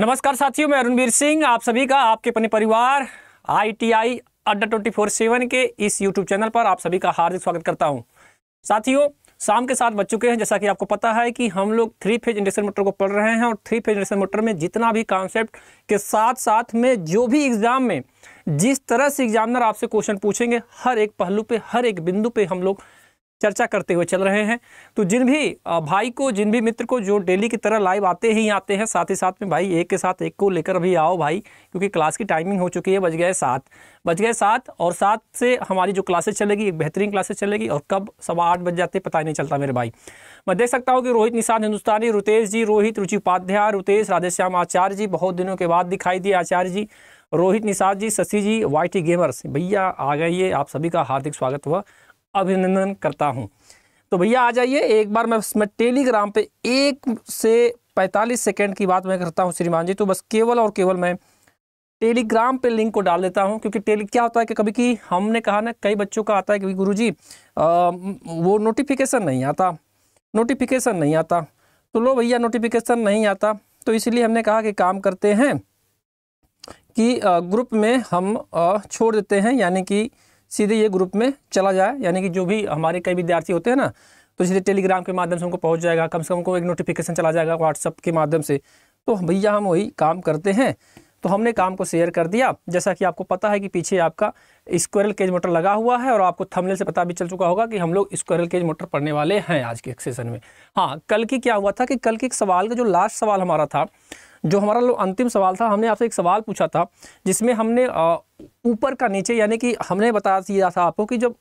नमस्कार साथियों मैं अरुणवीर सिंह आप सभी का आपके अपने परिवार आईटीआई अड्डा ट्वेंटी फोर सेवन के इस यूट्यूब चैनल पर आप सभी का हार्दिक स्वागत करता हूं साथियों शाम के साथ बच चुके हैं जैसा कि आपको पता है कि हम लोग थ्री फेज इंडक्शन मोटर को पढ़ रहे हैं और थ्री फेज इंडक्शन मोटर में जितना भी कॉन्सेप्ट के साथ साथ में जो भी एग्जाम में जिस तरह से एग्जामिनर आपसे क्वेश्चन पूछेंगे हर एक पहलू पे हर एक बिंदु पे हम लोग चर्चा करते हुए चल रहे हैं तो जिन भी भाई को जिन भी मित्र को जो डेली की तरह लाइव आते ही आते हैं साथ ही साथ में भाई एक के साथ एक को लेकर अभी आओ भाई क्योंकि क्लास की टाइमिंग हो चुकी है बज गए सात बज गए सात और सात से हमारी जो क्लासेस चलेगी एक बेहतरीन क्लासेस चलेगी और कब सवा आठ बज जाते पता ही नहीं चलता मेरे भाई मैं देख सकता हूँ कि रोहित निशान हिंदुस्तानी रुतेश जी रोहित रुचि उपाध्याय रुतेश राधेश्याम आचार्य जी बहुत दिनों के बाद दिखाई दिए आचार्य जी रोहित निषाद जी शशि जी वाई गेमर्स भैया आ गए ये आप सभी का हार्दिक स्वागत हुआ अभिनंदन करता हूँ तो भैया आ जाइए एक बार मैं इसमें टेलीग्राम पे एक से पैंतालीस सेकेंड की बात मैं करता हूँ श्रीमान जी तो बस केवल और केवल मैं टेलीग्राम पे लिंक को डाल देता हूँ क्योंकि टेली क्या होता है कि कभी कि हमने कहा ना कई बच्चों का आता है कि गुरु जी आ, वो नोटिफिकेशन नहीं आता नोटिफिकेशन नहीं आता तो लो भैया नोटिफिकेशन नहीं आता तो इसलिए हमने कहा कि काम करते हैं कि ग्रुप में हम छोड़ देते हैं यानी कि सीधे ये ग्रुप में चला जाए यानी कि जो भी हमारे कई विद्यार्थी होते हैं ना तो सीधे टेलीग्राम के माध्यम से उनको पहुँच जाएगा कम से कम उनको एक नोटिफिकेशन चला जाएगा व्हाट्सअप के माध्यम से तो भैया हम वही काम करते हैं तो हमने काम को शेयर कर दिया जैसा कि आपको पता है कि पीछे आपका स्क्वेरल केज मोटर लगा हुआ है और आपको थमले से पता भी चल चुका होगा कि हम लोग स्क्वेरल केज मोटर पढ़ने वाले हैं आज के सेशन में हाँ कल की क्या हुआ था कि कल के एक सवाल का जो लास्ट सवाल हमारा था जो हमारा अंतिम सवाल था हमने आपसे एक सवाल पूछा था जिसमें हमने ऊपर का नीचे यानी कि हमने बता दिया था आपको कि जब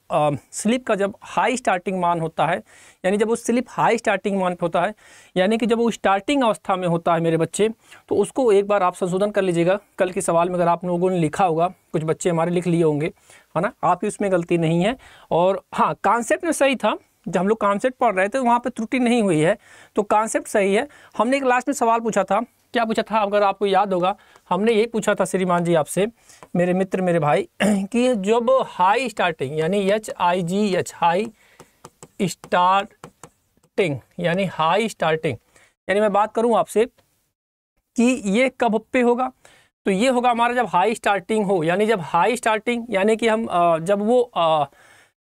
स्लिप का जब हाई स्टार्टिंग मान होता है यानी जब वो स्लिप हाई स्टार्टिंग मान होता है यानी कि जब वो स्टार्टिंग अवस्था में होता है मेरे बच्चे तो उसको एक बार आप संशोधन कर लीजिएगा कल के सवाल में अगर आप लोगों ने लिखा होगा कुछ बच्चे हमारे लिख लिए होंगे है ना आपकी उसमें गलती नहीं है और हाँ कॉन्सेप्ट में सही था जब हम लोग कॉन्सेप्ट पढ़ रहे थे वहाँ पर त्रुटि नहीं हुई है तो कॉन्सेप्ट सही है हमने एक लास्ट में सवाल पूछा था क्या पूछा था अगर आपको याद होगा हमने ये पूछा था श्रीमान जी आपसे मेरे मित्र मेरे भाई कि जब हाई स्टार्टिंग यानी H I G H high starting यानी हाई स्टार्टिंग यानी मैं बात करूं आपसे कि ये कब पे होगा तो ये होगा हमारा जब हाई स्टार्टिंग हो यानी जब हाई स्टार्टिंग यानी कि हम जब वो आ, आ,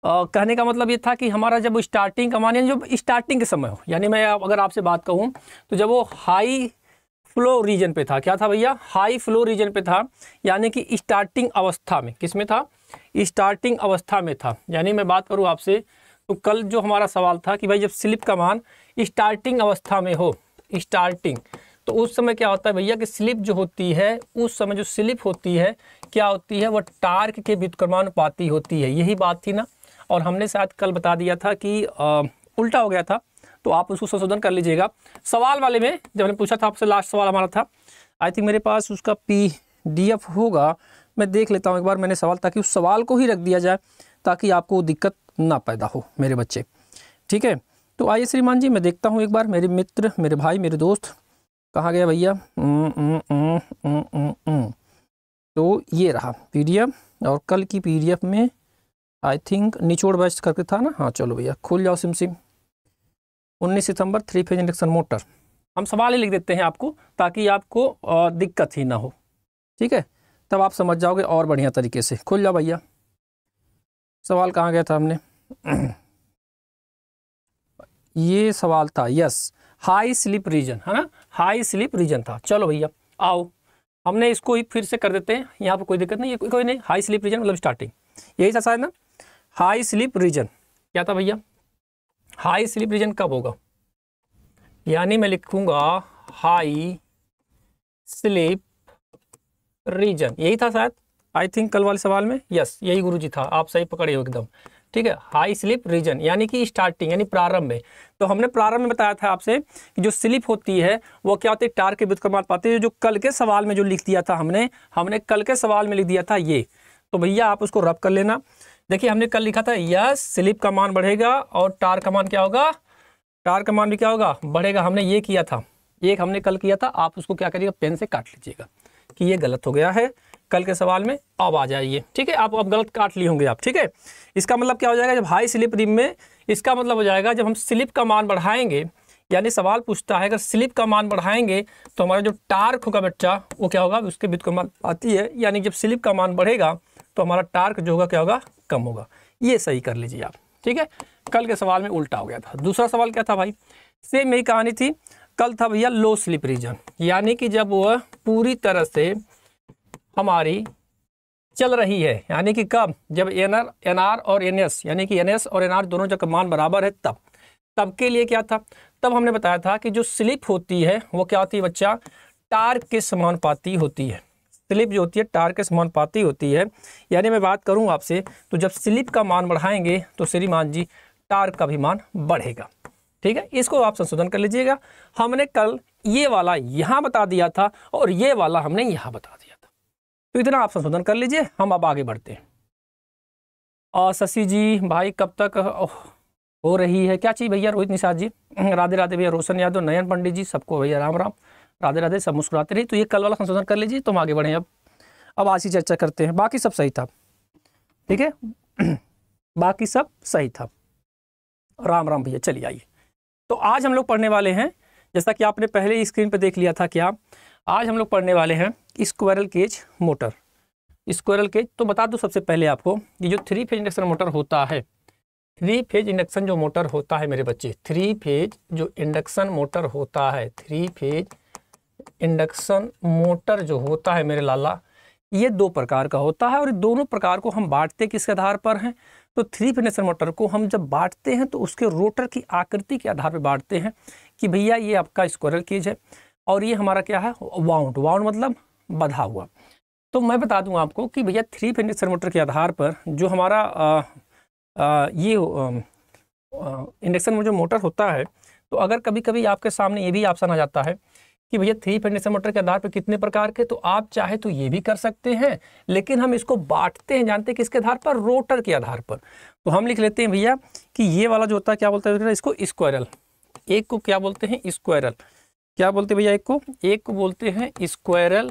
कहने का मतलब ये था कि हमारा जब स्टार्टिंग का मान जब स्टार्टिंग के समय हो यानी मैं अगर आपसे बात कहूँ तो जब वो हाई फ्लो रीजन पे था क्या था भैया हाई फ्लो रीजन पे था यानी कि स्टार्टिंग अवस्था में किस में था स्टार्टिंग अवस्था में था यानी मैं बात करूँ आपसे तो कल जो हमारा सवाल था कि भाई जब स्लिप का मान स्टार्टिंग अवस्था में हो स्टार्टिंग तो उस समय क्या होता है भैया कि स्लिप जो होती है उस समय जो स्लिप होती है क्या होती है वह टार्क के पाती होती है यही बात थी ना और हमने शायद कल बता दिया था कि आ, उल्टा हो गया था तो आप उसको संशोधन कर लीजिएगा सवाल वाले में जब मैंने पूछा था आपसे लास्ट सवाल हमारा था आई थिंक मेरे पास उसका पी डी एफ होगा मैं देख लेता हूँ एक बार मैंने सवाल ताकि उस सवाल को ही रख दिया जाए ताकि आपको दिक्कत ना पैदा हो मेरे बच्चे ठीक है तो आइए श्रीमान जी मैं देखता हूँ एक बार मेरे मित्र मेरे भाई मेरे दोस्त कहाँ गया भैया तो ये रहा पीडीएफ और कल की पीडीएफ में आई थिंक निचोड़ बैच करके था ना हाँ चलो भैया खुल जाओ सिम सिम 19 सितंबर थ्री फेज इंडक्शन मोटर हम सवाल ही लिख देते हैं आपको ताकि आपको दिक्कत ही ना हो ठीक है तब आप समझ जाओगे और बढ़िया तरीके से खुल जाओ भैया सवाल कहाँ गया था हमने ये सवाल था यस हाई स्लिप रीजन है ना हाई स्लिप रीजन था चलो भैया आओ हमने इसको ही फिर से कर देते हैं यहाँ पर कोई दिक्कत नहीं है कोई, नहीं हाई स्लिप रीजन मतलब स्टार्टिंग यही था शायद ना हाई स्लिप रीजन क्या था भैया हाई स्लिप रीजन कब होगा यानी मैं लिखूंगा हाई स्लीप रीजन यही था शायद आई थिंक कल वाले सवाल में यस यही गुरुजी था आप सही पकड़े हो एकदम ठीक है हाई स्लिप रीजन यानी कि स्टार्टिंग यानी प्रारंभ में तो हमने प्रारंभ में बताया था आपसे कि जो स्लिप होती है वो क्या होती है टार के व्युतक्रमांक पाते जो कल के सवाल में जो लिख दिया था हमने हमने कल के सवाल में लिख दिया था ये तो भैया आप उसको रब कर लेना देखिए हमने कल लिखा था यस स्लिप का मान बढ़ेगा और टार का मान क्या होगा टार का मान भी क्या होगा बढ़ेगा हमने ये किया था एक हमने कल किया था आप उसको क्या करिएगा पेन से काट लीजिएगा कि ये गलत हो गया है कल के सवाल में अब आ जाइए ठीक है आप अब गलत काट लिए होंगे आप ठीक है इसका मतलब क्या हो जाएगा जब हाई स्लिप रिम में इसका मतलब हो जाएगा जब हम स्लिप का मान बढ़ाएंगे यानी सवाल पूछता है अगर स्लिप का मान बढ़ाएंगे तो हमारा जो टार्क होगा बच्चा वो क्या होगा उसके बीच को मान आती है यानी जब स्लिप का मान बढ़ेगा तो हमारा टार्क जो होगा क्या होगा कम होगा ये सही कर लीजिए आप ठीक है कल के सवाल में उल्टा हो गया था दूसरा सवाल क्या था भाई सेम मेरी कहानी थी कल था भैया लो स्लिप रीजन यानी कि जब वह पूरी तरह से हमारी चल रही है यानी कि कब जब एन आर एन आर और एन एस यानी कि एन एस और एन आर दोनों जब मान बराबर है तब तब के लिए क्या था तब हमने बताया था कि जो स्लिप होती है वो क्या होती है बच्चा टार के समानुपाती होती है स्लिप जो होती है टार के समानुपाती होती है यानी मैं बात करूं आपसे तो जब स्लिप का मान बढ़ाएंगे तो श्रीमान जी तार का भी मान बढ़ेगा ठीक है इसको आप संशोधन कर लीजिएगा हमने कल ये वाला यहां बता दिया था और ये वाला हमने यहां बता दिया था तो इतना आप संशोधन कर लीजिए हम अब आगे बढ़ते हैं और शशि जी भाई कब तक हो रही है क्या चीज़ भैया रोहित निषाद जी राधे राधे भैया रोशन यादव नयन पंडित जी सबको भैया राम राम राधे राधे सब मुस्कुराते रहे तो ये कल वाला संशोधन कर लीजिए तो हम आगे बढ़े अब अब आज की चर्चा करते हैं बाकी सब सही था ठीक है बाकी सब सही था राम राम भैया चलिए आइए तो आज हम लोग पढ़ने वाले हैं जैसा कि आपने पहले ही स्क्रीन पर देख लिया था क्या आज हम लोग पढ़ने वाले हैं squirrel cage motor squirrel cage तो बता दूँ सबसे पहले आपको ये जो थ्री फेज इंडक्शन मोटर होता है थ्री फेज इंडक्शन जो मोटर होता है मेरे बच्चे थ्री फेज जो इंडक्शन मोटर होता है थ्री फेज इंडक्शन मोटर जो होता है मेरे लाला ये दो प्रकार का होता है और दोनों प्रकार को हम बांटते किसके आधार पर हैं तो थ्री फिनेशन मोटर को हम जब बांटते हैं तो उसके रोटर की आकृति के आधार पर बांटते हैं कि भैया ये आपका स्क्वायरल केज है और ये हमारा क्या है वाउंड वाउंड मतलब बधा हुआ तो मैं बता दूं आपको कि भैया थ्री फिनेशन मोटर के आधार पर जो हमारा आ, आ, ये इंडक्शन में जो मोटर होता है तो अगर कभी कभी आपके सामने ये भी ऑप्शन आ जाता है कि भैया थ्री फेज इंडक्शन मोटर के आधार पर कितने प्रकार के तो आप चाहे तो ये भी कर सकते हैं लेकिन हम इसको बांटते हैं जानते हैं किसके आधार पर रोटर के आधार पर तो हम लिख लेते हैं भैया कि ये वाला जो होता है क्या बोलते हैं इसको स्क्वायरल एक को क्या बोलते हैं स्क्वायरल क्या बोलते हैं भैया एक को एक को बोलते हैं स्क्वायरल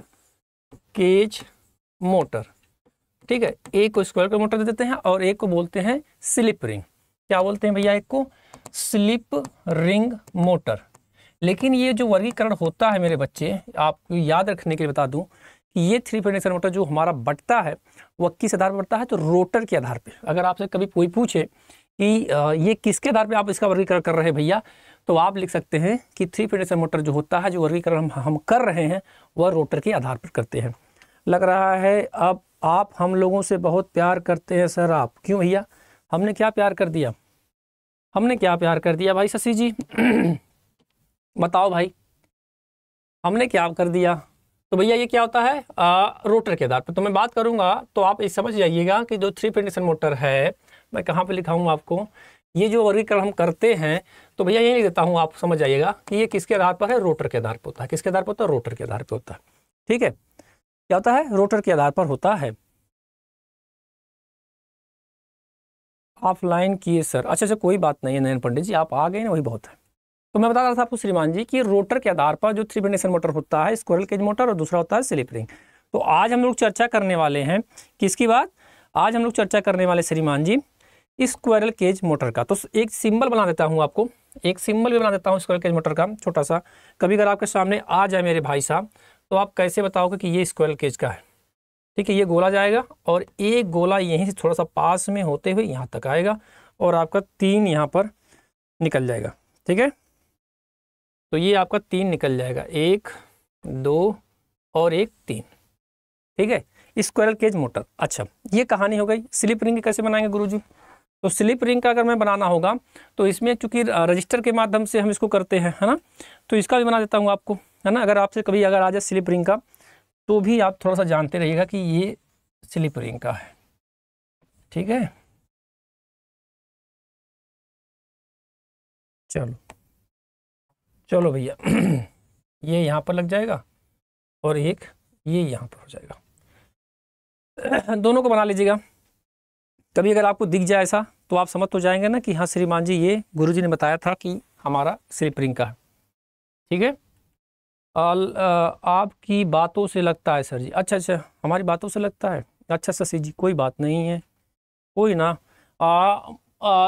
केज मोटर ठीक है एक को स्क्वायर का मोटर दे देते हैं और एक को बोलते हैं स्लिप रिंग क्या बोलते हैं भैया एक को स्लिप रिंग मोटर लेकिन ये जो वर्गीकरण होता है मेरे बच्चे आपको याद रखने के लिए बता दूँ कि ये थ्री फेडेशन मोटर जो हमारा बटता है वह किस आधार पर बटता है तो रोटर के आधार पर अगर आपसे कभी कोई पूछे कि ये किसके आधार पर आप इसका वर्गीकरण कर रहे हैं भैया तो आप लिख सकते हैं कि थ्री फेडेशन मोटर जो होता है जो वर्गीकरण हम हम कर रहे हैं वह रोटर के आधार पर करते हैं लग रहा है अब आप हम लोगों से बहुत प्यार करते हैं सर आप क्यों भैया हमने क्या प्यार कर दिया हमने क्या प्यार कर दिया भाई शशि जी बताओ भाई हमने क्या कर दिया तो भैया ये क्या होता है आ, रोटर के आधार पर तो मैं बात करूंगा तो आप ये समझ जाइएगा कि जो थ्री पेंडेशन मोटर है मैं कहाँ पे लिखाऊंगा आपको ये जो वर्गीकरण हम करते हैं तो भैया ये देता हूँ आप समझ जाइएगा कि ये किसके आधार पर है रोटर के आधार पर होता है किसके आधार पर होता है रोटर के आधार पर होता है ठीक है क्या होता है रोटर के आधार पर होता है ऑफलाइन किए सर अच्छा अच्छा कोई बात नहीं है नयन पंडित जी आप आ गए ना वही बहुत है तो मैं बता रहा था आपको श्रीमान जी कि रोटर के आधार पर जो थ्री बंडेशन मोटर होता है स्क्वरल केज मोटर और दूसरा होता है स्लिप रिंग तो आज हम लोग चर्चा करने वाले हैं किसकी बात आज हम लोग चर्चा करने वाले श्रीमान जी स्क्वायरल केज मोटर का तो एक सिंबल बना देता हूँ आपको एक सिंबल भी बना देता हूँ स्क्वायरल केज मोटर का छोटा सा कभी अगर आपके सामने आ जाए मेरे भाई साहब तो आप कैसे बताओगे कि ये स्क्वायरल केज का है ठीक है ये गोला जाएगा और एक गोला यहीं से थोड़ा सा पास में होते हुए यहाँ तक आएगा और आपका तीन यहाँ पर निकल जाएगा ठीक है तो ये आपका तीन निकल जाएगा एक दो और एक तीन ठीक है स्क्वायरल केज मोटर अच्छा ये कहानी हो गई स्लिप रिंग कैसे बनाएंगे गुरुजी तो स्लिप रिंग का अगर मैं बनाना होगा तो इसमें चूंकि रजिस्टर के माध्यम से हम इसको करते हैं है ना तो इसका भी बना देता हूँ आपको है ना अगर आपसे कभी अगर आ जाए स्लिप रिंग का तो भी आप थोड़ा सा जानते रहिएगा कि ये स्लिप रिंग का है ठीक है चलो चलो भैया ये यहाँ पर लग जाएगा और एक ये यहाँ पर हो जाएगा दोनों को बना लीजिएगा कभी अगर आपको दिख जाए ऐसा तो आप समझ तो जाएंगे ना कि हाँ श्रीमान जी ये गुरु जी ने बताया था कि हमारा श्री प्रियंका का ठीक है आपकी बातों से लगता है सर जी अच्छा अच्छा हमारी बातों से लगता है अच्छा शशि जी कोई बात नहीं है कोई ना आ,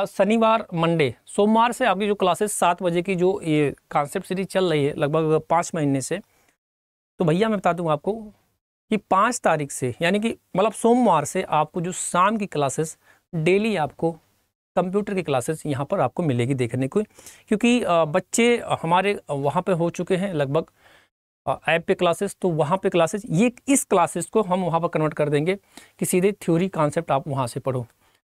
शनिवार मंडे सोमवार से आपकी जो क्लासेस सात बजे की जो ये कॉन्सेप्ट सीरीज चल रही है लगभग पाँच महीने से तो भैया मैं बता दूँ आपको कि पाँच तारीख से यानी कि मतलब सोमवार से आपको जो शाम की क्लासेस डेली आपको कंप्यूटर की क्लासेस यहाँ पर आपको मिलेगी देखने को क्योंकि बच्चे हमारे वहाँ पे हो चुके हैं लगभग ऐप पे क्लासेस तो वहाँ पे क्लासेस ये इस क्लासेस को हम वहाँ पर कन्वर्ट कर देंगे कि सीधे थ्योरी कॉन्सेप्ट आप वहाँ से पढ़ो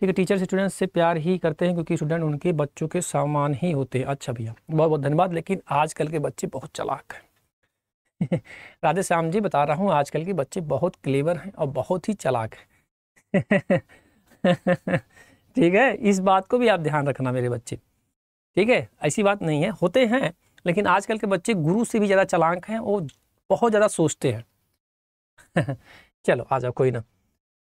ठीक है टीचर स्टूडेंट से प्यार ही करते हैं क्योंकि स्टूडेंट उनके बच्चों के सामान ही होते हैं अच्छा भैया बहुत बहुत धन्यवाद लेकिन आजकल के बच्चे बहुत चलाक हैं राधे श्याम जी बता रहा हूँ आजकल के बच्चे बहुत क्लेवर हैं और बहुत ही चलाक हैं ठीक है इस बात को भी आप ध्यान रखना मेरे बच्चे ठीक है ऐसी बात नहीं है होते हैं लेकिन आजकल के बच्चे गुरु से भी ज़्यादा चलाक हैं वो बहुत ज़्यादा सोचते हैं चलो आ जाओ कोई ना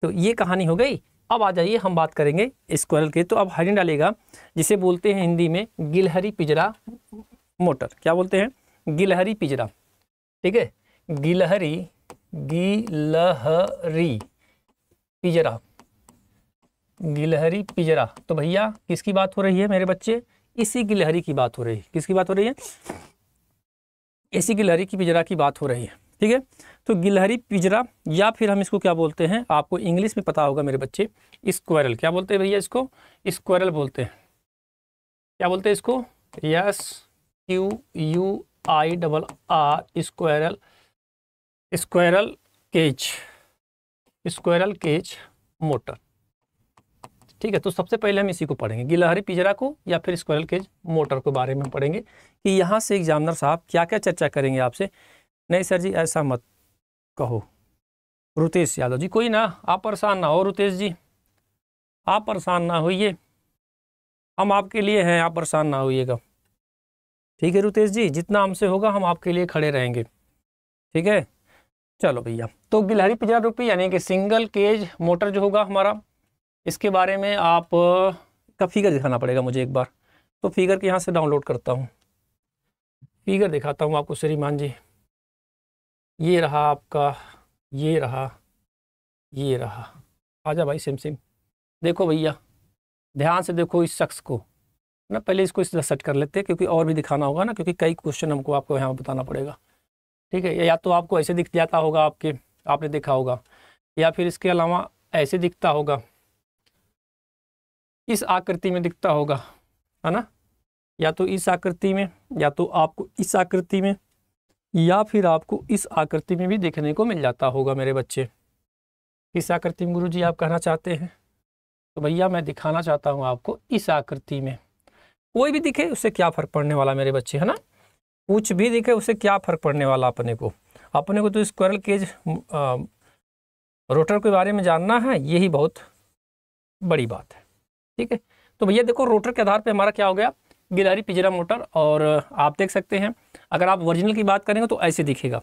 तो ये कहानी हो गई अब आ जाइए हम बात करेंगे स्क्वायरल के तो अब हरिण डालेगा जिसे बोलते हैं हिंदी में गिलहरी पिजरा मोटर क्या बोलते हैं गिलहरी पिजरा ठीक है गिलहरी गिलहरी पिजरा गिलहरी पिजरा तो भैया किसकी बात हो रही है मेरे बच्चे इसी गिलहरी की बात हो रही है किसकी बात हो रही है इसी गिलहरी की पिजरा की बात हो रही है ठीक है तो गिलहरी पिजरा या फिर हम इसको क्या बोलते हैं आपको इंग्लिश में पता होगा मेरे बच्चे स्क्वायरल क्या बोलते हैं भैया इसको स्क्वायरल बोलते हैं क्या बोलते हैं इसको S Q U I double R squirrel squirrel cage squirrel cage motor ठीक है तो सबसे पहले हम इसी को पढ़ेंगे गिलहरी पिजरा को या फिर स्क्वायरल केज मोटर के बारे में पढ़ेंगे कि यहाँ से एग्जामिनर साहब क्या क्या चर्चा करेंगे आपसे नहीं सर जी ऐसा मत कहो रुतेश यादव जी कोई ना आप परेशान ना हो रुतेश जी आप परेशान ना होइए हम आपके लिए हैं आप परेशान ना होइएगा ठीक है रुतेश जी जितना हमसे होगा हम आपके लिए खड़े रहेंगे ठीक है चलो भैया तो गिलहरी रुपये यानी कि सिंगल केज मोटर जो होगा हमारा इसके बारे में आप का फिगर दिखाना पड़ेगा मुझे एक बार तो फिगर के यहाँ से डाउनलोड करता हूँ फिगर दिखाता हूँ आपको श्रीमान जी ये रहा आपका ये रहा ये रहा आजा भाई सिम सिम देखो भैया ध्यान से देखो इस शख्स को ना पहले इसको इस तरह सेट कर लेते हैं क्योंकि और भी दिखाना होगा ना क्योंकि कई क्वेश्चन हमको आपको यहाँ बताना पड़ेगा ठीक है या तो आपको ऐसे दिख जाता होगा आपके आपने देखा होगा या फिर इसके अलावा ऐसे दिखता होगा इस आकृति में दिखता होगा है ना या तो इस आकृति में या तो आपको इस आकृति में या फिर आपको इस आकृति में भी देखने को मिल जाता होगा मेरे बच्चे इस आकृति में गुरु जी आप कहना चाहते हैं तो भैया मैं दिखाना चाहता हूँ आपको इस आकृति में कोई भी दिखे उससे क्या फ़र्क पड़ने वाला मेरे बच्चे है ना कुछ भी दिखे उससे क्या फ़र्क पड़ने वाला अपने को अपने को तो स्क्वायरल केज रोटर के बारे में जानना है यही बहुत बड़ी बात है ठीक है तो भैया देखो रोटर के आधार पर हमारा क्या हो गया गिलहरी पिजरा मोटर और आप देख सकते हैं अगर आप ओरिजिनल की बात करेंगे तो ऐसे दिखेगा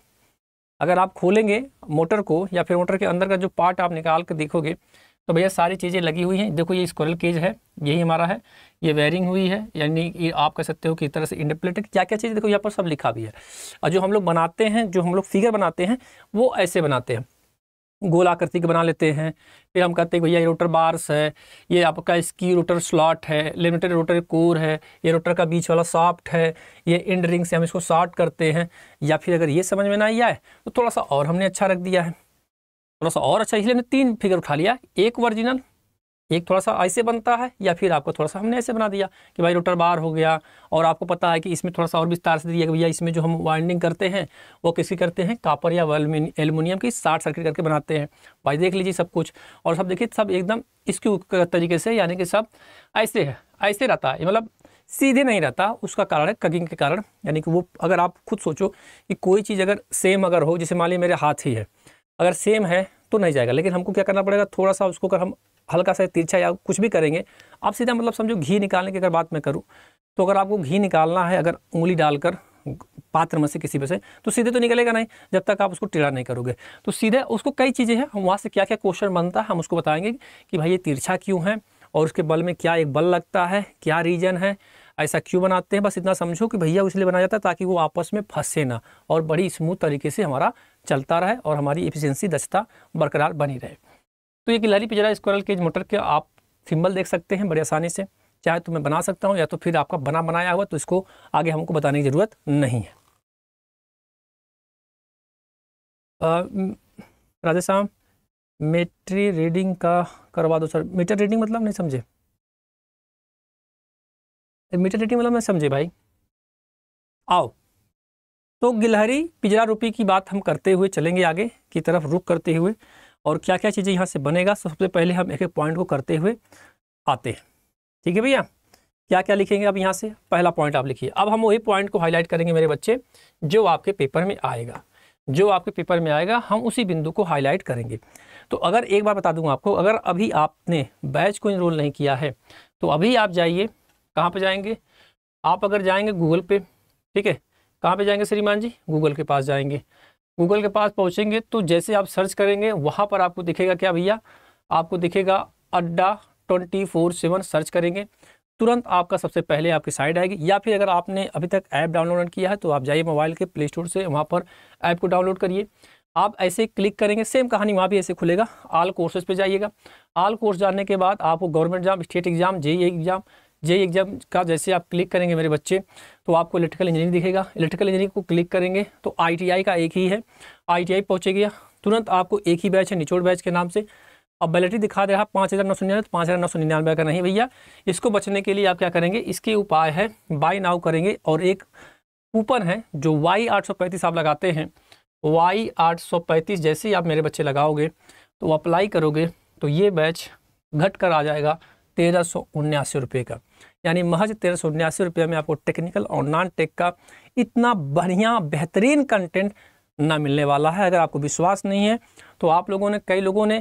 अगर आप खोलेंगे मोटर को या फिर मोटर के अंदर का जो पार्ट आप निकाल कर देखोगे तो भैया सारी चीज़ें लगी हुई हैं देखो ये स्कोरल केज है यही हमारा है ये वायरिंग हुई है यानी ये आप कह सकते हो कि इस तरह से इंडिप्लेटेड क्या क्या चीज़ देखो यहाँ पर सब लिखा भी है और जो हम लोग बनाते हैं जो हम लोग फिगर बनाते हैं वो ऐसे बनाते हैं गोल आकृति के बना लेते हैं फिर हम कहते हैं भैया ये रोटर बार्स है ये आपका इसकी रोटर स्लॉट है लिमिटेड रोटर कोर है ये रोटर का बीच वाला सॉफ्ट है ये इंड रिंग से हम इसको शॉर्ट करते हैं या फिर अगर ये समझ में ना आए तो थोड़ा सा और हमने अच्छा रख दिया है थोड़ा सा और अच्छा इसलिए हमने तीन फिगर उठा लिया एक ओरिजिनल एक थोड़ा सा ऐसे बनता है या फिर आपको थोड़ा सा हमने ऐसे बना दिया कि भाई रोटर बार हो गया और आपको पता है कि इसमें थोड़ा सा और विस्तार से दिया भैया इसमें जो हम वाइंडिंग करते हैं वो किसकी करते हैं कापर या एलुमिनियम की शार्ट सर्किट करके बनाते हैं भाई देख लीजिए सब कुछ और सब देखिए सब एकदम इसके तरीके से यानी कि सब ऐसे है ऐसे रहता है मतलब सीधे नहीं रहता उसका कारण है कगिंग के कारण यानी कि वो अगर आप खुद सोचो कि कोई चीज़ अगर सेम अगर हो जैसे मान लीजिए मेरे हाथ ही है अगर सेम है तो नहीं जाएगा लेकिन हमको क्या करना पड़ेगा थोड़ा सा उसको अगर हम हल्का सा तिरछा या कुछ भी करेंगे आप सीधा मतलब समझो घी निकालने की अगर बात मैं करूँ तो अगर आपको घी निकालना है अगर उंगली डालकर पात्र में से किसी में से तो सीधे तो निकलेगा नहीं जब तक आप उसको टेढ़ा नहीं करोगे तो सीधे उसको कई चीज़ें हैं हम वहाँ से क्या क्या क्वेश्चन बनता है हम उसको बताएंगे कि भाई ये तिरछा क्यों है और उसके बल में क्या एक बल लगता है क्या रीजन है ऐसा क्यों बनाते हैं बस इतना समझो कि भैया इसलिए बनाया जाता है ताकि वो आपस में फंसे ना और बड़ी स्मूथ तरीके से हमारा चलता रहे और हमारी एफिशिएंसी दक्षता बरकरार बनी रहे तो ये गिलहरी पिजरा स्क्वायरल केज मोटर के आप सिंबल देख सकते हैं बड़ी आसानी से चाहे तो मैं बना सकता हूँ या तो फिर आपका बना बनाया हुआ तो इसको आगे हमको बताने की ज़रूरत नहीं है राधे श्याम मेट्री रीडिंग का करवा दो सर मीटर रीडिंग मतलब नहीं समझे मीटर रीडिंग मतलब मैं समझे भाई आओ तो गिलहरी पिजरा रूपी की बात हम करते हुए चलेंगे आगे की तरफ रुक करते हुए और क्या क्या चीज़ें यहाँ से बनेगा सबसे पहले हम एक एक पॉइंट को करते हुए आते हैं ठीक है भैया क्या क्या लिखेंगे अब यहाँ से पहला पॉइंट आप लिखिए अब हम वही पॉइंट को हाईलाइट करेंगे मेरे बच्चे जो आपके पेपर में आएगा जो आपके पेपर में आएगा हम उसी बिंदु को हाईलाइट करेंगे तो अगर एक बार बता दूंगा आपको अगर अभी आपने बैच को इनरोल नहीं किया है तो अभी आप जाइए कहाँ पर जाएंगे आप अगर जाएंगे गूगल पे ठीक है कहाँ पे जाएंगे श्रीमान जी गूगल के पास जाएंगे गूगल के पास पहुँचेंगे तो जैसे आप सर्च करेंगे वहाँ पर आपको दिखेगा क्या भैया आपको दिखेगा अड्डा ट्वेंटी फोर सेवन सर्च करेंगे तुरंत आपका सबसे पहले आपकी साइट आएगी या फिर अगर आपने अभी तक ऐप डाउनलोड किया है तो आप जाइए मोबाइल के प्ले स्टोर से वहाँ पर ऐप को डाउनलोड करिए आप ऐसे क्लिक करेंगे सेम कहानी वहाँ भी ऐसे खुलेगा आल कोर्सेज पे जाइएगा आल कोर्स जानने के बाद आपको government exam state exam JE exam J exam का जैसे आप क्लिक करेंगे मेरे बच्चे तो आपको इलेक्ट्रिकल इंजीनियरिंग दिखेगा इलेक्ट्रिकल इंजीनियरिंग को क्लिक करेंगे तो आईटीआई का एक ही है आईटीआई गया तुरंत आपको एक ही बैच है निचोड़ बैच के नाम से अब बैलेटरी दिखा दे रहा पाँच हज़ार नौ सौ निन्यानवे तो पाँच हज़ार नौ सौ निन्यानवे का नहीं भैया इसको बचने के लिए आप क्या करेंगे इसके उपाय है बाई नाउ करेंगे और एक कूपन है जो वाई आठ सौ पैंतीस आप लगाते हैं वाई आठ सौ पैंतीस जैसे ही आप मेरे बच्चे लगाओगे तो अप्लाई करोगे तो ये बैच घट कर आ जाएगा तेरह सौ उन्यासी रुपये का यानी महज तेरह सौ उन्यासी रुपये में आपको टेक्निकल और नॉन टेक का इतना बढ़िया बेहतरीन कंटेंट ना मिलने वाला है अगर आपको विश्वास नहीं है तो आप लोगों ने कई लोगों ने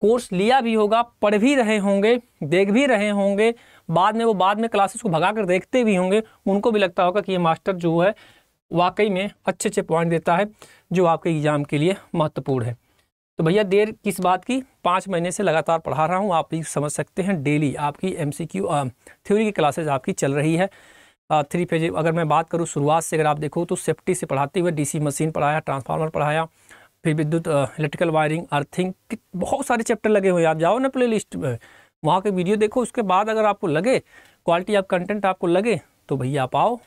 कोर्स लिया भी होगा पढ़ भी रहे होंगे देख भी रहे होंगे बाद में वो बाद में क्लासेस को भगा कर देखते भी होंगे उनको भी लगता होगा कि ये मास्टर जो है वाकई में अच्छे अच्छे पॉइंट देता है जो आपके एग्ज़ाम के लिए महत्वपूर्ण है तो भैया देर किस बात की पाँच महीने से लगातार पढ़ा रहा हूँ आप भी समझ सकते हैं डेली आपकी एम सी क्यू थ्योरी की क्लासेज आपकी चल रही है थ्री फेज अगर मैं बात करूँ शुरुआत से अगर आप देखो तो सेफ्टी से पढ़ाते हुए डीसी मशीन पढ़ाया ट्रांसफार्मर पढ़ाया फिर विद्युत इलेक्ट्रिकल वायरिंग अर्थिंग बहुत सारे चैप्टर लगे हुए आप जाओ ना प्ले लिस्ट में वहाँ के वीडियो देखो उसके बाद अगर आपको लगे क्वालिटी ऑफ आप कंटेंट आपको लगे तो भैया आप आओ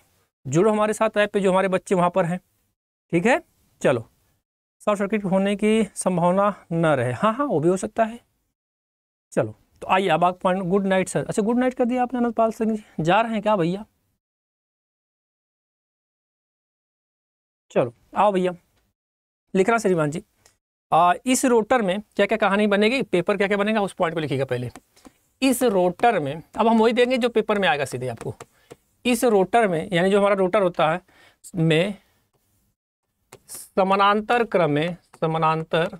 जुड़ो हमारे साथ ऐप पे जो हमारे बच्चे वहाँ पर हैं ठीक है चलो शॉर्ट सर्किट होने की संभावना न रहे हाँ हाँ वो भी हो सकता है चलो तो आइए अब आप पॉइंट गुड नाइट सर अच्छा गुड नाइट कर दिया आपने अनंतपाल सिंह जी जा रहे हैं क्या भैया चलो आओ भैया लिख रहा श्रीमान जी आ, इस रोटर में क्या क्या कहानी बनेगी पेपर क्या क्या बनेगा उस पॉइंट को लिखिएगा पहले इस रोटर में अब हम वही देंगे जो पेपर में आएगा सीधे आपको इस रोटर में यानी जो हमारा रोटर होता है में समानांतर क्रम में समानांतर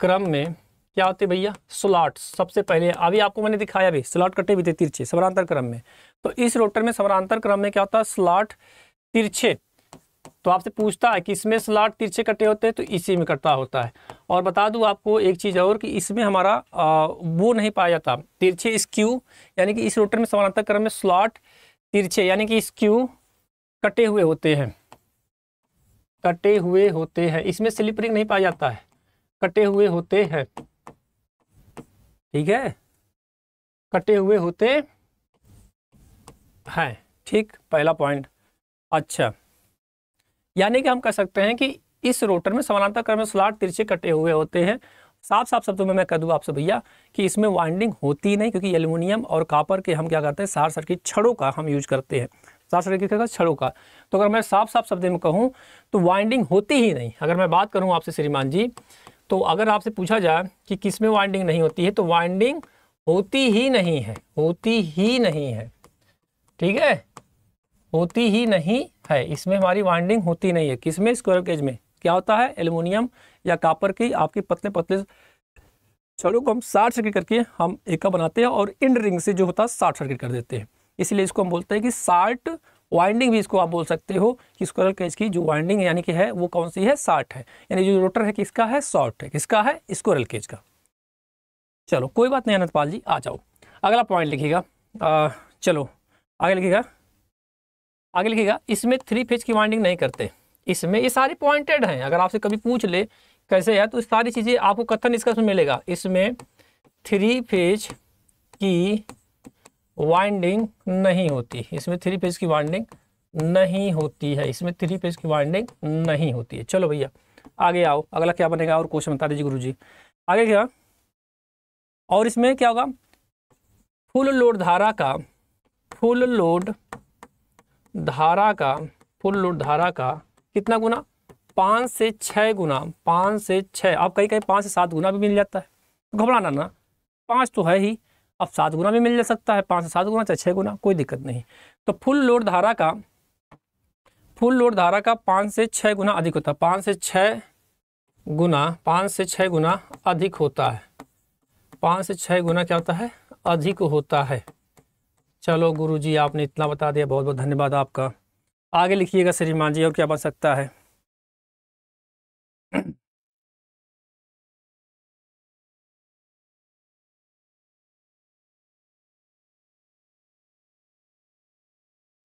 क्रम में क्या होते भैया स्लॉट सबसे पहले अभी आपको मैंने दिखाया भी स्लॉट कटे भी थे तिरछे समानांतर क्रम में तो इस रोटर में समानांतर क्रम में क्या होता है स्लॉट तिरछे तो आपसे पूछता है कि इसमें स्लॉट तिरछे कटे होते हैं तो इसी में कटता होता है और बता दूं आपको एक चीज़ और कि इसमें हमारा आ, वो नहीं पाया जाता तिरछे स्क्यू यानी कि इस रोटर में समानांतर क्रम में स्लॉट तिरछे यानी कि स्क्यू कटे हुए होते हैं कटे हुए होते हैं इसमें स्लिप रिंग नहीं पाया जाता है कटे हुए होते हैं ठीक है कटे हुए होते हैं ठीक पहला पॉइंट अच्छा यानी कि हम कह सकते हैं कि इस रोटर में समानांतर क्रम में स्लॉट तिरछे कटे हुए होते हैं साफ साफ शब्दों में मैं कह दूं आपसे भैया कि इसमें वाइंडिंग होती नहीं क्योंकि एल्यूमिनियम और कॉपर के हम क्या करते हैं सार सर्किट छड़ों का हम यूज करते हैं साफ सड़क किसका छड़ों का तो अगर मैं साफ साफ शब्द में कहूँ तो वाइंडिंग होती ही नहीं अगर मैं बात करूँ आपसे श्रीमान जी तो अगर आपसे पूछा जाए कि किस में वाइंडिंग नहीं होती है तो वाइंडिंग होती ही नहीं है होती ही नहीं है ठीक है होती ही नहीं है इसमें हमारी वाइंडिंग होती नहीं है किस में स्क्वायर केज में क्या होता है एल्यूमिनियम या कापर की आपके पतले पतले छड़ों को हम शार्ट सर्किट करके हम एका बनाते हैं और इंड रिंग से जो होता है शार्ट सर्किट कर देते हैं इसलिए इसको हम बोलते हैं कि शार्ट वाइंडिंग भी इसको आप बोल सकते हो कि स्क्वेरल केज की जो वाइंडिंग यानी कि है वो कौन सी है शार्ट है यानी जो रोटर है किसका है शॉर्ट है किसका है स्क्वेरल केज का चलो कोई बात नहीं अनंतपाल जी आ जाओ अगला पॉइंट लिखिएगा चलो आगे लिखिएगा आगे लिखिएगा इसमें थ्री फेज की वाइंडिंग नहीं करते इसमें ये सारे पॉइंटेड हैं अगर आपसे कभी पूछ ले कैसे है तो सारी चीज़ें आपको कथन इसका मिलेगा इसमें थ्री फेज की वाइंडिंग नहीं होती इसमें थ्री फेज की वाइंडिंग नहीं होती है इसमें थ्री फेज की वाइंडिंग नहीं होती है चलो भैया आगे आओ अगला क्या बनेगा और क्वेश्चन बता दीजिए गुरु जी आगे क्या और इसमें क्या होगा फुल लोड धारा का फुल लोड धारा का फुल लोड धारा का कितना गुना पाँच से छः गुना पाँच से छः आप कहीं कहीं पाँच से सात गुना भी मिल जाता है घबराना ना पाँच तो है ही अब सात गुना भी मिल जा सकता है पाँच से सात गुना चाहे छः गुना कोई दिक्कत नहीं तो फुल लोड धारा का फुल लोड धारा का पाँच से छः गुना अधिक होता है पाँच से छः गुना पाँच से छः गुना अधिक होता है पाँच से छः गुना क्या होता है अधिक होता है चलो गुरुजी आपने इतना बता दिया बहुत बहुत धन्यवाद आपका आगे लिखिएगा श्रीमान जी और क्या बन सकता है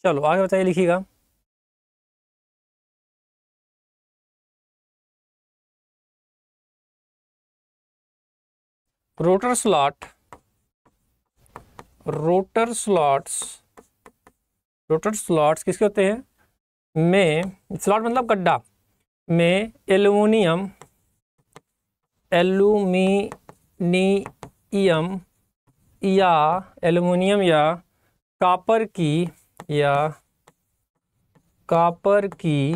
चलो आगे बताइए लिखिएगा rotor slot rotor slots rotor slots किसके होते हैं में स्लॉट मतलब गड्ढा में एल्यूमिनियम एल्यूमिनियम या एल्यूमिनियम या कापर की या कापर की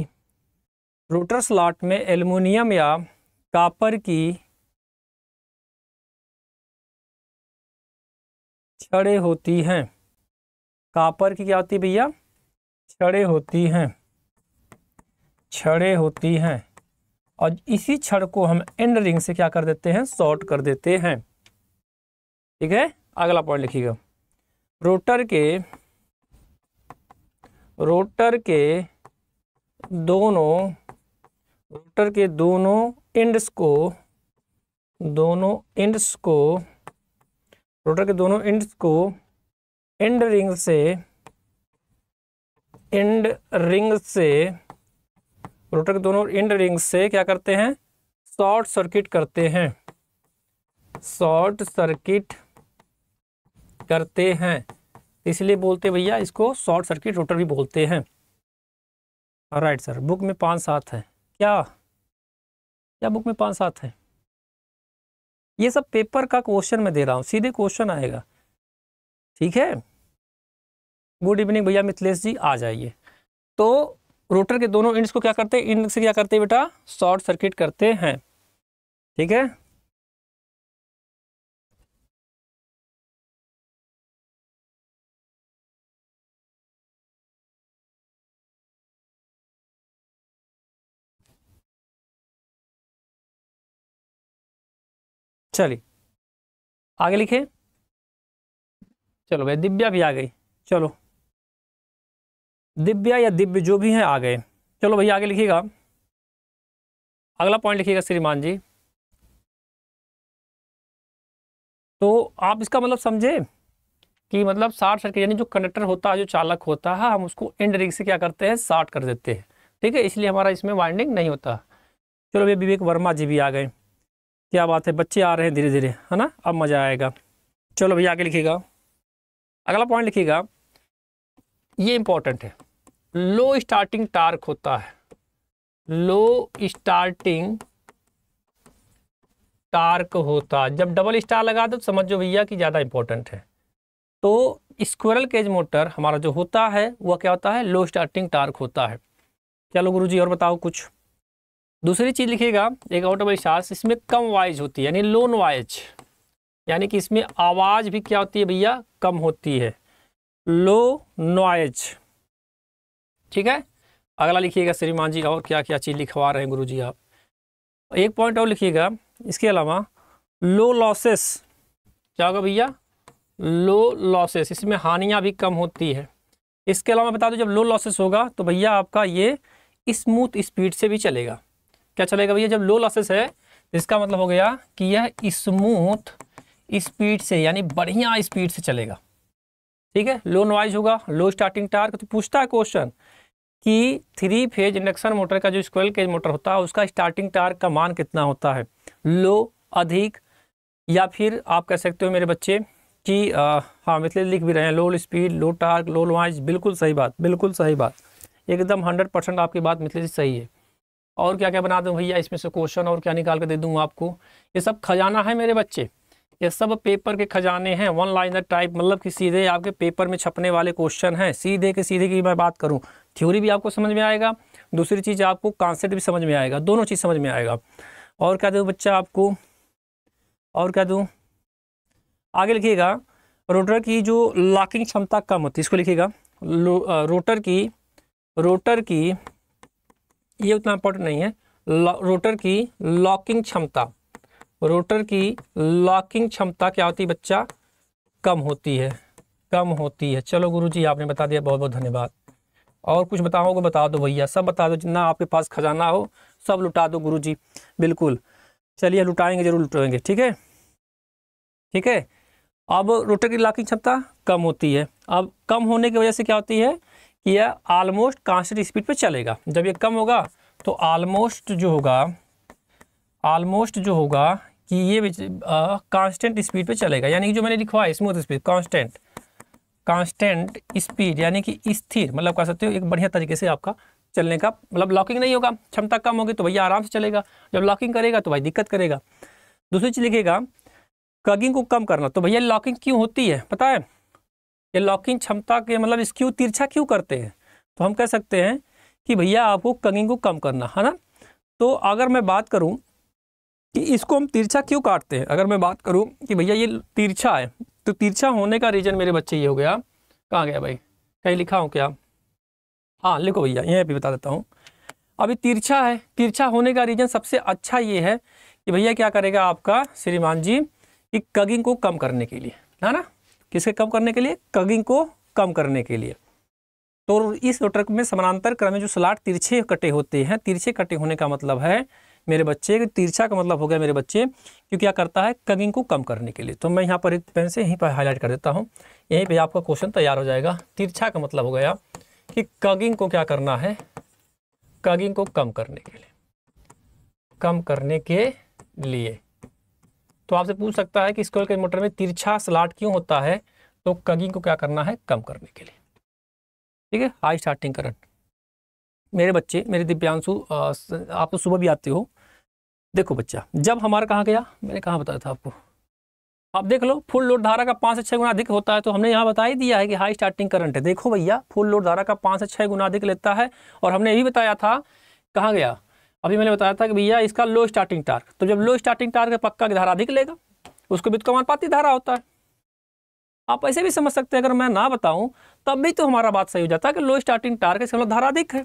रोटर स्लॉट में एल्युमिनियम या कापर की छड़े होती हैं कापर की क्या होती है भैया छड़े होती हैं छड़े होती हैं और इसी छड़ को हम एंड रिंग से क्या कर देते हैं शॉर्ट कर देते हैं ठीक है अगला पॉइंट लिखिएगा रोटर के रोटर के दोनों रोटर के दोनों इंड्स को दोनों इंड्स को रोटर के दोनों इंड्स को एंड रिंग से एंड रिंग से रोटर के दोनों एंड रिंग से क्या करते हैं शॉर्ट सर्किट करते हैं शॉर्ट सर्किट करते हैं इसलिए बोलते भैया इसको शॉर्ट सर्किट रोटर भी बोलते हैं राइट सर बुक में पाँच सात है क्या क्या बुक में पाँच सात है ये सब पेपर का क्वेश्चन मैं दे रहा हूँ सीधे क्वेश्चन आएगा ठीक है गुड इवनिंग भैया मिथिलेश जी आ जाइए तो रोटर के दोनों इंड्स को क्या करते हैं इंड से क्या करते हैं बेटा शॉर्ट सर्किट करते हैं ठीक है चलिए आगे लिखे चलो भाई दिव्या भी आ गई चलो दिव्या या दिव्य जो भी हैं आ गए चलो भैया आगे लिखिएगा अगला पॉइंट लिखिएगा श्रीमान जी तो आप इसका मतलब समझे कि मतलब शार्ट सर्किट यानी जो कंडक्टर होता है जो चालक होता है हाँ, हम उसको इंड रिंग से क्या करते हैं शार्ट कर देते हैं ठीक है इसलिए हमारा इसमें वाइंडिंग नहीं होता चलो भैया विवेक वर्मा जी भी आ गए क्या बात है बच्चे आ रहे हैं धीरे धीरे है ना अब मज़ा आएगा चलो भैया आगे लिखिएगा अगला पॉइंट लिखिएगा ये इंपॉर्टेंट है लो स्टार्टिंग टार्क होता है लो स्टार्टिंग टार्क होता जब डबल स्टार लगा दो तो समझो भैया कि ज़्यादा इंपॉर्टेंट है तो स्क्वेरल केज मोटर हमारा जो होता है वह क्या होता है लो स्टार्टिंग टार्क होता है चलो गुरु जी और बताओ कुछ दूसरी चीज़ लिखिएगा एक ऑफ शार्स इसमें कम वॉइज होती है यानी लो नॉइज यानी कि इसमें आवाज़ भी क्या होती है भैया कम होती है लो नॉइज ठीक है अगला लिखिएगा श्रीमान जी और क्या क्या चीज़ लिखवा रहे हैं गुरु जी आप एक पॉइंट और लिखिएगा इसके अलावा लो लॉसेस क्या होगा भैया लो लॉसेस इसमें हानियाँ भी कम होती है इसके अलावा बता दो जब लो लॉसेस होगा तो भैया आपका ये स्मूथ स्पीड से भी चलेगा क्या चलेगा भैया जब लो लॉसेस है तो इसका मतलब हो गया कि यह स्मूथ स्पीड से यानी बढ़िया स्पीड से चलेगा ठीक है लो नॉइज होगा लो स्टार्टिंग टार्क तो पूछता है क्वेश्चन कि थ्री फेज इंडक्शन मोटर का जो स्क्वेल केज मोटर होता है उसका स्टार्टिंग टार्क का मान कितना होता है लो अधिक या फिर आप कह सकते हो मेरे बच्चे कि हाँ मिथिले मतलब लिख भी रहे हैं low speed low torque low noise बिल्कुल सही बात बिल्कुल सही बात एकदम हंड्रेड परसेंट आपकी बात मिथिले मतलब सही है और क्या क्या बना दूँ भैया इसमें से क्वेश्चन और क्या निकाल के दे दूँ आपको ये सब खजाना है मेरे बच्चे ये सब पेपर के खजाने हैं वन लाइनर टाइप मतलब कि सीधे आपके पेपर में छपने वाले क्वेश्चन हैं सीधे के सीधे की मैं बात करूं थ्योरी भी आपको समझ में आएगा दूसरी चीज़ आपको कॉन्सेप्ट भी समझ में आएगा दोनों चीज़ समझ में आएगा और क्या दूँ बच्चा आपको और क्या दूँ आगे लिखिएगा रोटर की जो लॉकिंग क्षमता कम होती है इसको लिखिएगा रोटर की रोटर की ये उतना इंपॉर्टेंट नहीं है रोटर की लॉकिंग क्षमता रोटर की लॉकिंग क्षमता क्या होती है बच्चा कम होती है कम होती है चलो गुरु जी आपने बता दिया बहुत बहुत धन्यवाद और कुछ बताओगे तो बता दो भैया सब बता दो जितना आपके पास खजाना हो सब लुटा दो गुरु जी बिल्कुल चलिए लुटाएंगे जरूर लुटाएंगे ठीक है ठीक है अब रोटर की लॉकिंग क्षमता कम होती है अब कम होने की वजह से क्या होती है कि यह आलमोस्ट कांस्टेंट स्पीड पे चलेगा जब ये कम होगा तो आलमोस्ट जो होगा आलमोस्ट जो होगा कि ये कांस्टेंट स्पीड पे चलेगा यानी कि जो मैंने लिखवा है smooth speed constant constant speed यानी कि स्थिर मतलब कह सकते हो एक बढ़िया तरीके से आपका चलने का मतलब लॉकिंग नहीं होगा क्षमता कम होगी तो भैया आराम से चलेगा जब लॉकिंग करेगा तो भाई दिक्कत करेगा दूसरी चीज़ लिखेगा कगिंग को कम करना तो भैया लॉकिंग क्यों होती है पता है ये लॉकिंग क्षमता के मतलब स्क्यू तिरछा क्यों करते हैं तो हम कह सकते हैं कि भैया आपको कगिंग को कम करना है ना तो अगर मैं बात करूँ कि इसको हम तिरछा क्यों काटते हैं अगर मैं बात करूँ कि भैया ये तिरछा है तो तिरछा होने का रीज़न मेरे बच्चे ये हो गया कहाँ गया भाई कहीं लिखा हूँ क्या हाँ लिखो भैया यहाँ पर बता देता हूँ अभी तिरछा है तिरछा होने का रीज़न सबसे अच्छा ये है कि भैया क्या करेगा आपका श्रीमान जी कि कगिंग को कम करने के लिए है ना किसके कम करने के लिए कगिंग को कम करने के लिए तो इस रोटर में समानांतर क्रम में जो स्लाट तिरछे कटे होते हैं तिरछे कटे होने का मतलब है मेरे बच्चे तिरछा का मतलब हो गया मेरे बच्चे क्योंकि क्या करता है कगिंग को कम करने के लिए तो मैं यहाँ पर एक पेन से यहीं पर हाईलाइट कर देता हूँ यहीं पर आपका क्वेश्चन तैयार हो जाएगा तिरछा का मतलब हो गया कि कगिंग को क्या करना है कगिंग को कम करने के लिए कम करने के लिए तो आपसे पूछ सकता है कि स्क्वायर के मोटर में तिरछा स्लाट क्यों होता है तो कगिंग को क्या करना है कम करने के लिए ठीक है हाई स्टार्टिंग करंट मेरे बच्चे मेरे दिव्यांशु आप तो सुबह भी आते हो देखो बच्चा जब हमारा कहाँ गया मैंने कहाँ बताया था आपको आप देख लो फुल लोड धारा का पाँच से छः गुना अधिक होता है तो हमने यहाँ बता ही दिया है कि हाई स्टार्टिंग करंट है देखो भैया फुल लोड धारा का पाँच से छः गुना अधिक लेता है और हमने यही बताया था कहाँ गया अभी मैंने बताया था कि भैया इसका लो स्टार्टिंग टार्क तो जब लो स्टार्टिंग टार्क है पक्का धारा अधिक लेगा उसको भी तो पाती धारा होता है आप ऐसे भी समझ सकते हैं अगर मैं ना बताऊं तब भी तो हमारा बात सही हो जाता है कि लो स्टार्टिंग टार्क इसका मतलब धारा अधिक है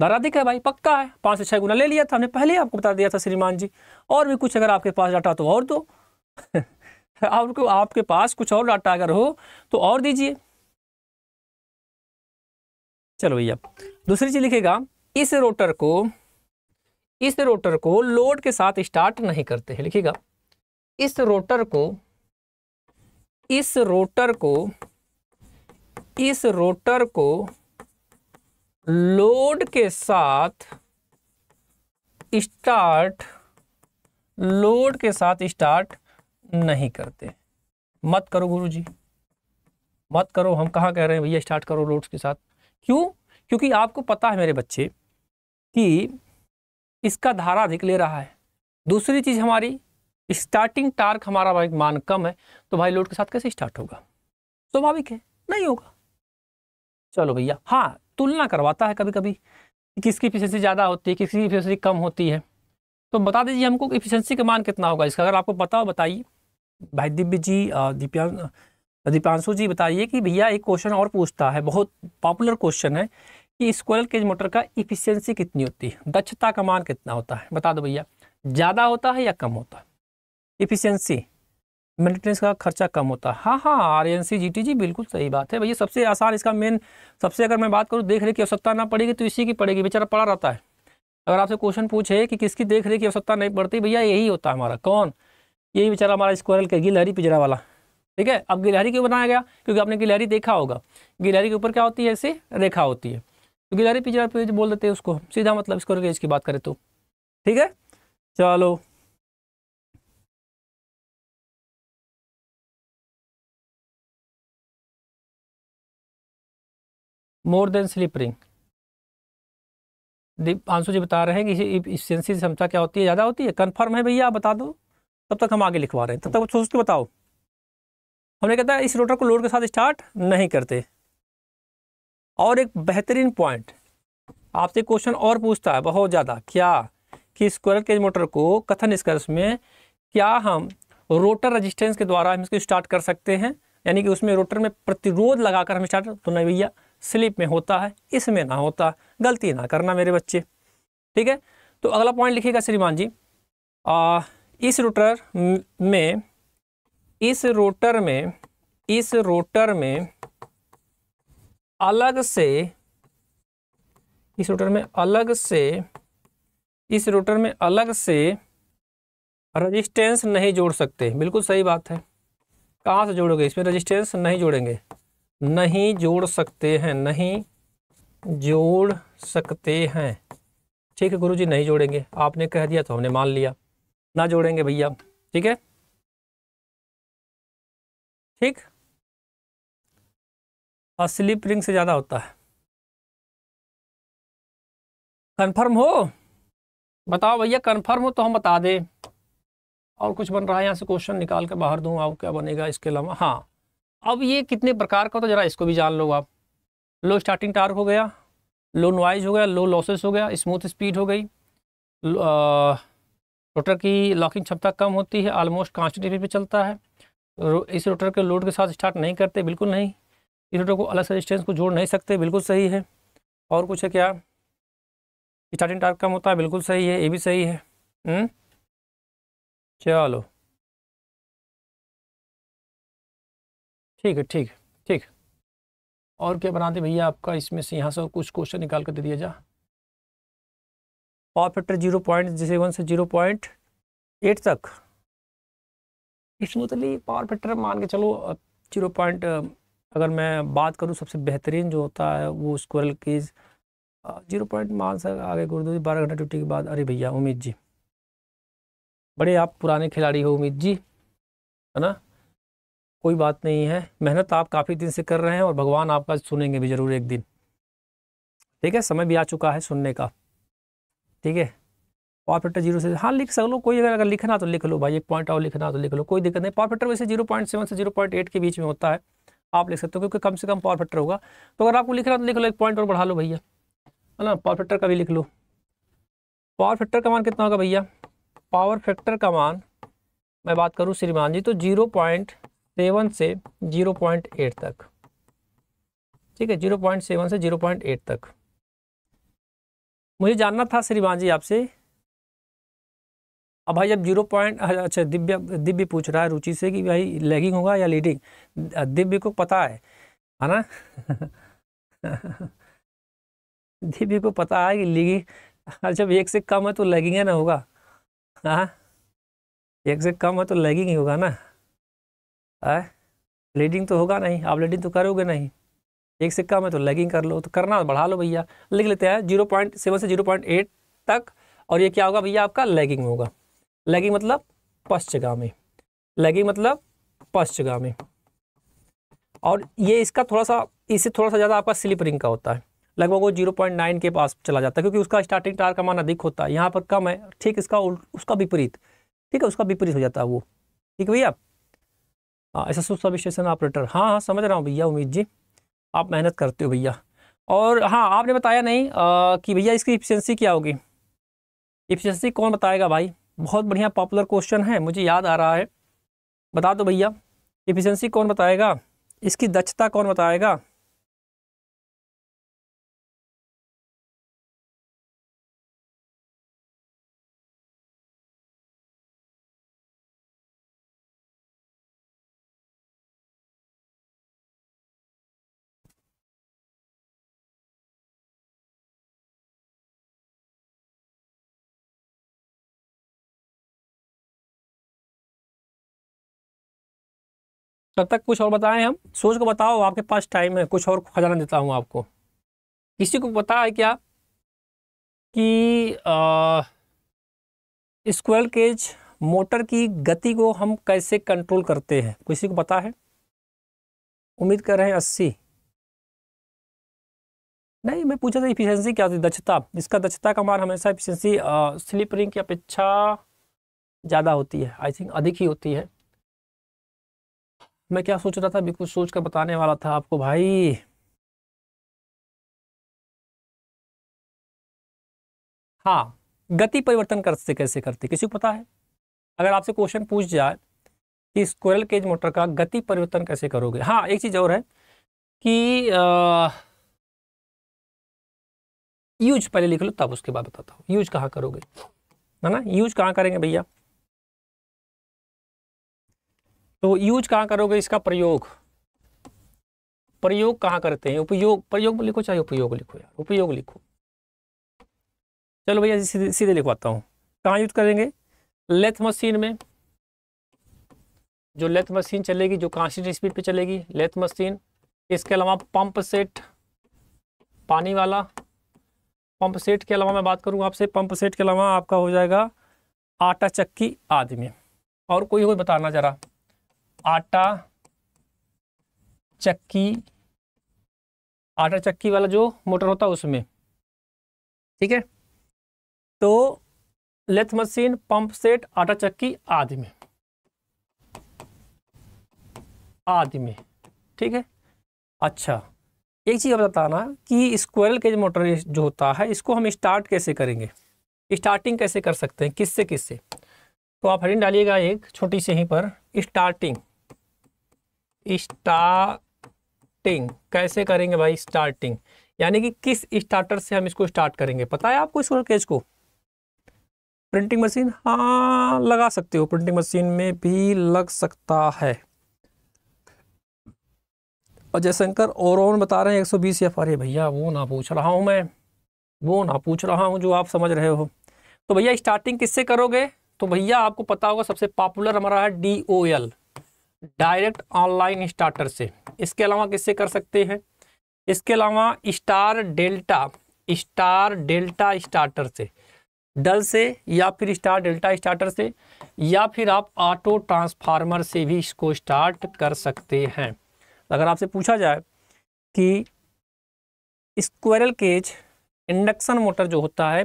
धारा अधिक है भाई पक्का है पाँच से छः गुना ले लिया था हमने पहले आपको बता दिया था श्रीमान जी और भी कुछ अगर आपके पास डाटा तो और दो आपको आपके पास कुछ और डाटा अगर हो तो और दीजिए चलो भैया दूसरी चीज़ लिखेगा इस रोटर को इस रोटर को लोड के साथ स्टार्ट नहीं करते हैं लिखिएगा इस रोटर को इस रोटर को इस रोटर को लोड के साथ स्टार्ट लोड के साथ स्टार्ट नहीं करते मत करो गुरुजी मत करो हम कहाँ कह रहे हैं भैया स्टार्ट करो लोड्स के साथ क्यों क्योंकि आपको पता है मेरे बच्चे कि इसका धारा अधिक ले रहा है दूसरी चीज़ हमारी स्टार्टिंग टार्क हमारा भाई मान कम है तो भाई लोड के साथ कैसे स्टार्ट होगा स्वाभाविक है नहीं होगा चलो भैया हाँ तुलना करवाता है कभी कभी किसकी इफिशेंसी ज़्यादा होती है किसकी इफिशेंसी कम होती है तो बता दीजिए हमको इफिशेंसी का मान कितना होगा इसका अगर आपको पता हो बताइए भाई दिव्य जी दीपांशु जी बताइए कि भैया एक क्वेश्चन और पूछता है बहुत पॉपुलर क्वेश्चन है कि स्क्वायरल केज मोटर का इफिशियंसी कितनी होती है दक्षता का मान कितना होता है बता दो भैया ज़्यादा होता है या कम होता है इफिशियंसी मेंटेनेंस का खर्चा कम होता है हाँ हाँ R N C G T G बिल्कुल सही बात है भैया सबसे आसान इसका मेन सबसे अगर मैं बात करूँ देख रेख की आवश्यकता ना पड़ेगी तो इसी की पड़ेगी बेचारा पड़ा रहता है अगर आपसे क्वेश्चन पूछे कि किसकी देख रेख की आवश्यकता नहीं पड़ती भैया यही होता है हमारा कौन यही बेचारा हमारा स्क्वायरल के गिलहरी पिजरा वाला ठीक है अब गिलहरी क्यों बनाया गया क्योंकि आपने गिलहरी देखा होगा गिलहरी के ऊपर क्या होती है ऐसे रेखा होती है जारी पिछड़ा पेज बोल देते हैं उसको सीधा मतलब इसको केज की बात करें तो ठीक है चलो मोर देन स्लिप रिंग आंसू जी बता रहे हैं कि इफिशियंसी क्षमता क्या होती है ज़्यादा होती है कन्फर्म है भैया आप बता दो तब तक हम आगे लिखवा रहे हैं तब तक सोच के बताओ हमने कहता है इस रोटर को लोड के साथ स्टार्ट नहीं करते और एक बेहतरीन पॉइंट आपसे क्वेश्चन और पूछता है बहुत ज़्यादा क्या कि स्क्वायर केज मोटर को कथन निष्कर्ष में क्या हम रोटर रेजिस्टेंस के द्वारा हम इसको स्टार्ट कर सकते हैं यानी कि उसमें रोटर में प्रतिरोध लगाकर हम स्टार्ट तो नहीं भैया स्लिप में होता है इसमें ना होता गलती ना करना मेरे बच्चे ठीक है तो अगला पॉइंट लिखिएगा श्रीमान जी आ, इस रोटर में इस रोटर में इस रोटर में अलग से इस रोटर में अलग से इस रोटर में अलग से रजिस्टेंस नहीं जोड़ सकते बिल्कुल सही बात है कहाँ से जोड़ोगे इसमें रजिस्टेंस नहीं जोड़ेंगे नहीं जोड़ सकते हैं नहीं जोड़ सकते हैं ठीक है गुरुजी नहीं जोड़ेंगे आपने कह दिया तो हमने मान लिया ना जोड़ेंगे भैया ठीक है ठीक और स्लिप रिंग से ज़्यादा होता है कंफर्म हो बताओ भैया कंफर्म हो तो हम बता दें और कुछ बन रहा है यहाँ से क्वेश्चन निकाल के बाहर दूँ और क्या बनेगा इसके अलावा हाँ अब ये कितने प्रकार का तो ज़रा इसको भी जान लो आप लो स्टार्टिंग टार्क हो गया लो नॉइज हो गया लो लॉसेस हो गया स्मूथ स्पीड हो गई रोटर की लॉकिंग क्षमता कम होती है ऑलमोस्ट कांस्टेंट पे चलता है इस रोटर के लोड के साथ स्टार्ट नहीं करते बिल्कुल नहीं इस रोटर को अलग से रेजिस्टेंस को जोड़ नहीं सकते बिल्कुल सही है और कुछ है क्या स्टार्टिंग टार्क कम होता है बिल्कुल सही है ये भी सही है हुँ? हम्म? चलो ठीक है ठीक है ठीक और क्या बनाते भैया आपका इसमें से यहाँ से कुछ क्वेश्चन निकाल कर दे दिया जा पावर फैक्टर जीरो पॉइंट जैसे वन से जीरो पॉइंट एट तक स्मूथली पावर फैक्टर मान के चलो जीरो पॉइंट अगर मैं बात करूँ सबसे बेहतरीन जो होता है वो स्कोरल केज जीरो पॉइंट मान सर आगे गुरु जी बारह घंटा ड्यूटी के बाद अरे भैया उम्मीद जी बड़े आप पुराने खिलाड़ी हो उम्मीद जी है ना कोई बात नहीं है मेहनत आप काफ़ी दिन से कर रहे हैं और भगवान आपका सुनेंगे भी ज़रूर एक दिन ठीक है समय भी आ चुका है सुनने का ठीक है पावर जीरो से हाँ लिख सको कोई अगर अगर लिखना तो लिख लो भाई एक पॉइंट और लिखना तो लिख लो कोई दिक्कत नहीं पावर वैसे जीरो पॉइंट सेवन से जीरो पॉइंट एट के बीच में होता है आप लिख सकते हो क्योंकि कम से कम पावर फैक्टर होगा तो अगर आपको लिखना तो लिख लो एक पॉइंट और बढ़ा लो भैया है ना पावर फैक्टर का भी लिख लो पावर फैक्टर का मान कितना होगा भैया पावर फैक्टर का मान मैं बात करूँ श्रीमान जी तो जीरो पॉइंट सेवन से जीरो पॉइंट एट तक ठीक है जीरो पॉइंट सेवन से जीरो पॉइंट एट तक मुझे जानना था श्रीमान जी आपसे अब भाई जब जीरो पॉइंट अच्छा दिव्य दिव्य पूछ रहा है रुचि से कि भाई लैगिंग होगा या लीडिंग दिव्य को पता है है ना दिव्य को पता है कि लीगिंग जब एक से कम है तो लैगिंग है ना होगा हाँ एक से कम है तो लैगिंग ही होगा ना है लीडिंग तो होगा नहीं आप लीडिंग तो करोगे नहीं एक से कम है तो लैगिंग कर लो तो करना तो बढ़ा लो भैया लिख लेते हैं जीरो पॉइंट सेवन से जीरो पॉइंट एट तक और ये क्या होगा भैया आपका लैगिंग होगा लगी मतलब पश्चगामी लगी मतलब पश्चगामी और ये इसका थोड़ा सा इससे थोड़ा सा ज़्यादा आपका स्लिप रिंग का होता है लगभग वो जीरो पॉइंट नाइन के पास चला जाता है क्योंकि उसका स्टार्टिंग टार का मान अधिक होता है यहाँ पर कम है ठीक इसका उसका विपरीत ठीक है उसका विपरीत हो जाता है वो ठीक है भैया S S sub station operator हाँ हाँ समझ रहा हूँ भैया उम्मीद जी आप मेहनत करते हो भैया और हाँ आपने बताया नहीं आ, कि भैया इसकी इफिशेंसी क्या होगी इफिशेंसी कौन बताएगा भाई बहुत बढ़िया पॉपुलर क्वेश्चन है मुझे याद आ रहा है बता दो भैया इफिशेंसी कौन बताएगा इसकी दक्षता कौन बताएगा तब तक कुछ और बताएं हम सोच को बताओ आपके पास टाइम है कुछ और खजाना देता हूँ आपको किसी को पता है क्या कि स्क्वेल केज मोटर की गति को हम कैसे कंट्रोल करते हैं किसी को पता है उम्मीद कर रहे हैं अस्सी नहीं मैं पूछा था इफिशियंसी क्या होती है दक्षता इसका दक्षता का मान हमेशा इफिशियंसी स्लिप रिंग की अपेक्षा ज़्यादा होती है आई थिंक अधिक ही होती है मैं क्या सोच रहा था अभी कुछ सोच कर बताने वाला था आपको भाई हाँ गति परिवर्तन करते कैसे करते किसी को पता है अगर आपसे क्वेश्चन पूछ जाए कि स्क्वेल केज मोटर का गति परिवर्तन कैसे करोगे हाँ एक चीज़ और है कि आ, यूज पहले लिख लो तब उसके बाद बताता हूँ यूज कहाँ करोगे है ना यूज कहाँ करेंगे भैया तो यूज कहाँ करोगे इसका प्रयोग प्रयोग कहाँ करते हैं उपयोग प्रयोग लिखो चाहे उपयोग लिखो यार उपयोग लिखो चलो भैया सीधे सीधे लिखवाता हूँ कहाँ यूज करेंगे लेथ मशीन में जो लेथ मशीन चलेगी जो कांस्टेंट स्पीड पे चलेगी लेथ मशीन इसके अलावा पंप सेट पानी वाला पंप सेट के अलावा मैं बात करूँ आपसे पंप सेट के अलावा आपका हो जाएगा आटा चक्की आदि में और कोई कोई बताना जरा आटा चक्की आटा चक्की वाला जो मोटर होता है उसमें ठीक है तो लेथ मशीन पंप सेट आटा चक्की आदि में आदि में ठीक है अच्छा एक चीज़ बताना कि स्क्वेल केज मोटर जो होता है इसको हम स्टार्ट कैसे करेंगे स्टार्टिंग कैसे कर सकते हैं किससे किससे तो आप हरिंग डालिएगा एक छोटी सी ही पर स्टार्टिंग स्टार्टिंग कैसे करेंगे भाई स्टार्टिंग यानी कि किस स्टार्टर से हम इसको स्टार्ट करेंगे पता है आपको इस केज को प्रिंटिंग मशीन हाँ लगा सकते हो प्रिंटिंग मशीन में भी लग सकता है और जयशंकर और बता रहे हैं 120 सौ बीस एफ अरे भैया वो ना पूछ रहा हूँ मैं वो ना पूछ रहा हूँ जो आप समझ रहे हो तो भैया स्टार्टिंग किससे करोगे तो भैया आपको पता होगा सबसे पॉपुलर हमारा है D O L direct online starter से इसके अलावा किससे कर सकते हैं इसके अलावा star delta star delta starter से डल से या फिर स्टार डेल्टा स्टार्टर से या फिर आप ऑटो ट्रांसफार्मर से भी इसको स्टार्ट कर सकते हैं अगर आपसे पूछा जाए कि स्क्वेरल केज इंडक्शन मोटर जो होता है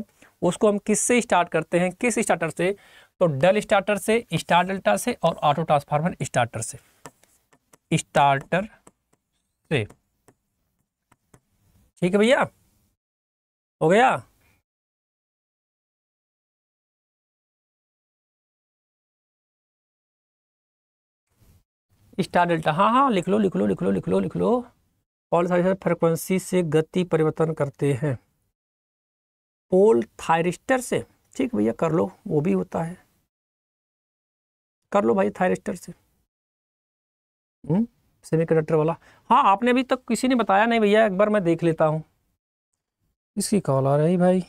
उसको हम किससे स्टार्ट करते हैं किस स्टार्टर से तो डल स्टार्टर से स्टार डेल्टा से और ऑटो ट्रांसफार्मर स्टार्टर से स्टार्टर से ठीक है भैया हो गया स्टार डेल्टा हाँ हाँ लिख लो लिख लो लिख लो लिख लो लिख लो पोल थायरिस्टर फ्रिक्वेंसी से गति परिवर्तन करते हैं पोल थायरिस्टर से ठीक भैया कर लो वो भी होता है कर लो भाई थायरिस्टर से सेमी हम्म? कंडक्टर वाला हाँ आपने अभी तक तो किसी ने बताया नहीं भैया एक बार मैं देख लेता हूँ इसकी कॉल आ रही भाई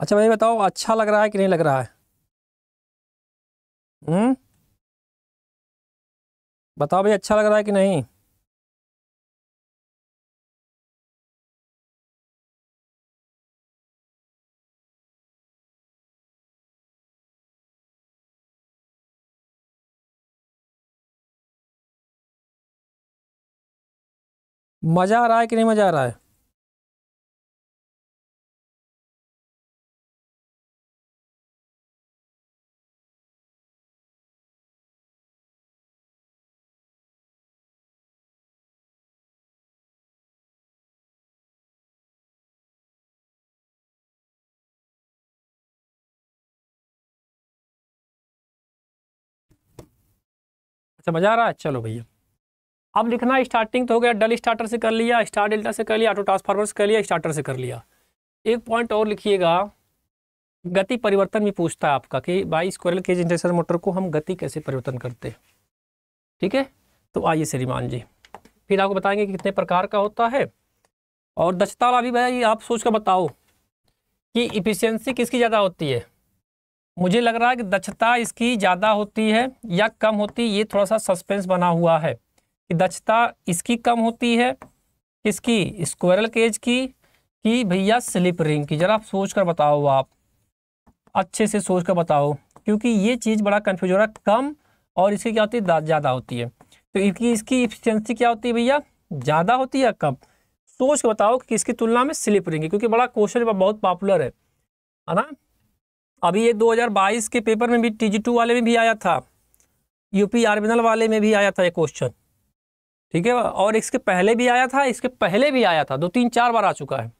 अच्छा भाई बताओ अच्छा लग रहा है कि नहीं लग रहा है हम्म बताओ भाई अच्छा लग रहा है कि नहीं मज़ा आ रहा है कि नहीं मज़ा आ रहा है अच्छा मज़ा आ रहा है चलो भैया अब लिखना स्टार्टिंग तो हो गया डल स्टार्टर से कर लिया स्टार डेल्टा से कर लिया ऑटो ट्रांसफार्मर से कर लिया स्टार्टर से कर लिया एक पॉइंट और लिखिएगा गति परिवर्तन भी पूछता है आपका कि बाई स्क्वायरल केज इंडक्शन मोटर को हम गति कैसे परिवर्तन करते हैं ठीक है तो आइए श्रीमान जी फिर आपको बताएंगे कि कितने प्रकार का होता है और दक्षता वाला भी भैया ये आप सोच कर बताओ कि इफिशियंसी किसकी ज़्यादा होती है मुझे लग रहा है कि दक्षता इसकी ज़्यादा होती है या कम होती है ये थोड़ा सा सस्पेंस बना हुआ है दक्षता इसकी कम होती है किसकी स्क्वायरल केज की कि भैया स्लिप रिंग की जरा सोच कर बताओ आप अच्छे से सोच कर बताओ क्योंकि ये चीज़ बड़ा कन्फ्यूज हो रहा है कम और इसकी क्या होती है ज़्यादा होती है तो इसकी इसकी इफिशियंसी क्या होती है भैया ज़्यादा होती है या कम सोच कर बताओ कि किसकी तुलना में स्लिप रिंग है क्योंकि बड़ा क्वेश्चन बहुत पॉपुलर है है ना अभी ये 2022 के पेपर में भी टी वाले में भी आया था यूपी आर्बिनल वाले में भी आया था ये क्वेश्चन ठीक है और इसके पहले भी आया था इसके पहले भी आया था दो तीन चार बार आ चुका है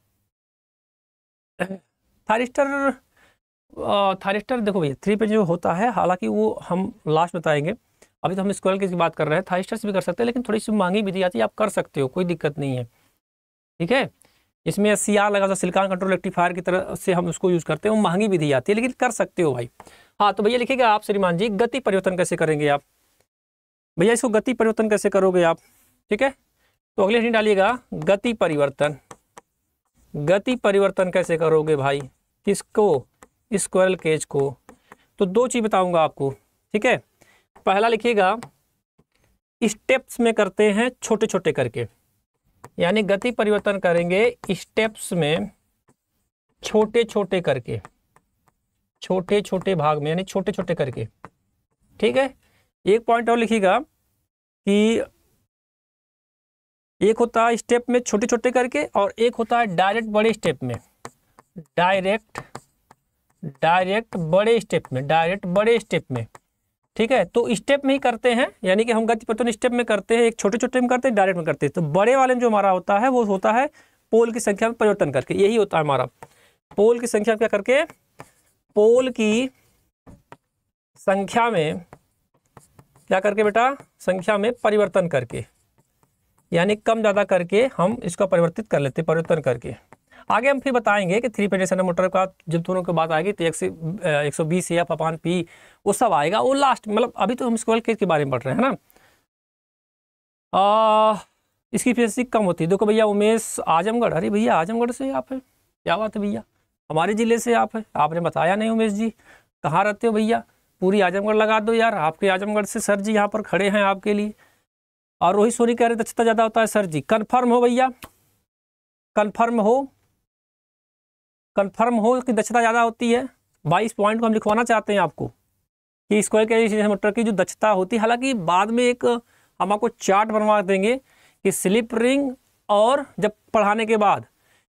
थारिस्टर थारिस्टर देखो भैया थ्री पे जो होता है हालांकि वो हम लास्ट बताएंगे अभी तो हम स्क्वायर की बात कर रहे हैं थारिस्टर से भी कर सकते हैं लेकिन थोड़ी सी महंगी विधि आती है आप कर सकते हो कोई दिक्कत नहीं है ठीक है इसमें सी आर लगा था सिलिकॉन कंट्रोल रेक्टिफायर की तरह से हम उसको यूज़ करते हैं वो महंगी विधि आती है लेकिन कर सकते हो भाई हाँ तो भैया लिखिएगा आप श्रीमान जी गति परिवर्तन कैसे करेंगे आप भैया इसको गति परिवर्तन कैसे करोगे आप ठीक है तो अगले हिंट डालिएगा गति परिवर्तन गति परिवर्तन कैसे करोगे भाई किसको स्क्वायरल केज को तो दो चीज़ बताऊंगा आपको ठीक है पहला लिखिएगा स्टेप्स में करते हैं छोटे छोटे करके यानी गति परिवर्तन करेंगे स्टेप्स में छोटे छोटे करके छोटे छोटे भाग में यानी छोटे छोटे करके ठीक है एक पॉइंट और लिखिएगा कि एक होता है स्टेप में छोटे छोटे करके और एक होता है डायरेक्ट बड़े स्टेप में डायरेक्ट डायरेक्ट बड़े स्टेप में डायरेक्ट बड़े स्टेप में ठीक है तो स्टेप में ही करते हैं यानी कि हम गति गतिपतन स्टेप में करते हैं एक छोटे छोटे में करते हैं डायरेक्ट में करते हैं तो बड़े वाले में जो हमारा होता है वो होता है पोल की संख्या में परिवर्तन करके यही होता है हमारा पोल की संख्या क्या करके पोल की संख्या में क्या करके बेटा संख्या में परिवर्तन करके यानी कम ज़्यादा करके हम इसको परिवर्तित कर लेते परिवर्तन करके आगे हम फिर बताएंगे कि थ्री पेटेशन मोटर का जब दोनों की बात आएगी तो एक से एक सौ बीस या अपान पी वो सब आएगा वो लास्ट मतलब अभी तो हम स्क्वेल केस के बारे में पढ़ रहे हैं ना आ, इसकी फ्रिक्वेंसी कम होती है देखो भैया उमेश आजमगढ़ अरे भैया आजमगढ़ से आप है क्या बात है भैया हमारे ज़िले से आप है आपने बताया नहीं उमेश जी कहाँ रहते हो भैया पूरी आजमगढ़ लगा दो यार आपके आजमगढ़ से सर जी यहाँ पर खड़े हैं आपके लिए और रोहित सोनी कह रहे दक्षता अच्छा, ज़्यादा होता है सर जी कन्फर्म हो भैया कन्फर्म हो कन्फर्म हो कि दक्षता ज़्यादा होती है बाईस पॉइंट को हम लिखवाना चाहते हैं आपको कि स्क्वायर कैलिकुलेशन मोटर की जो दक्षता होती है हालांकि बाद में एक हम आपको चार्ट बनवा देंगे कि स्लिप रिंग और जब पढ़ाने के बाद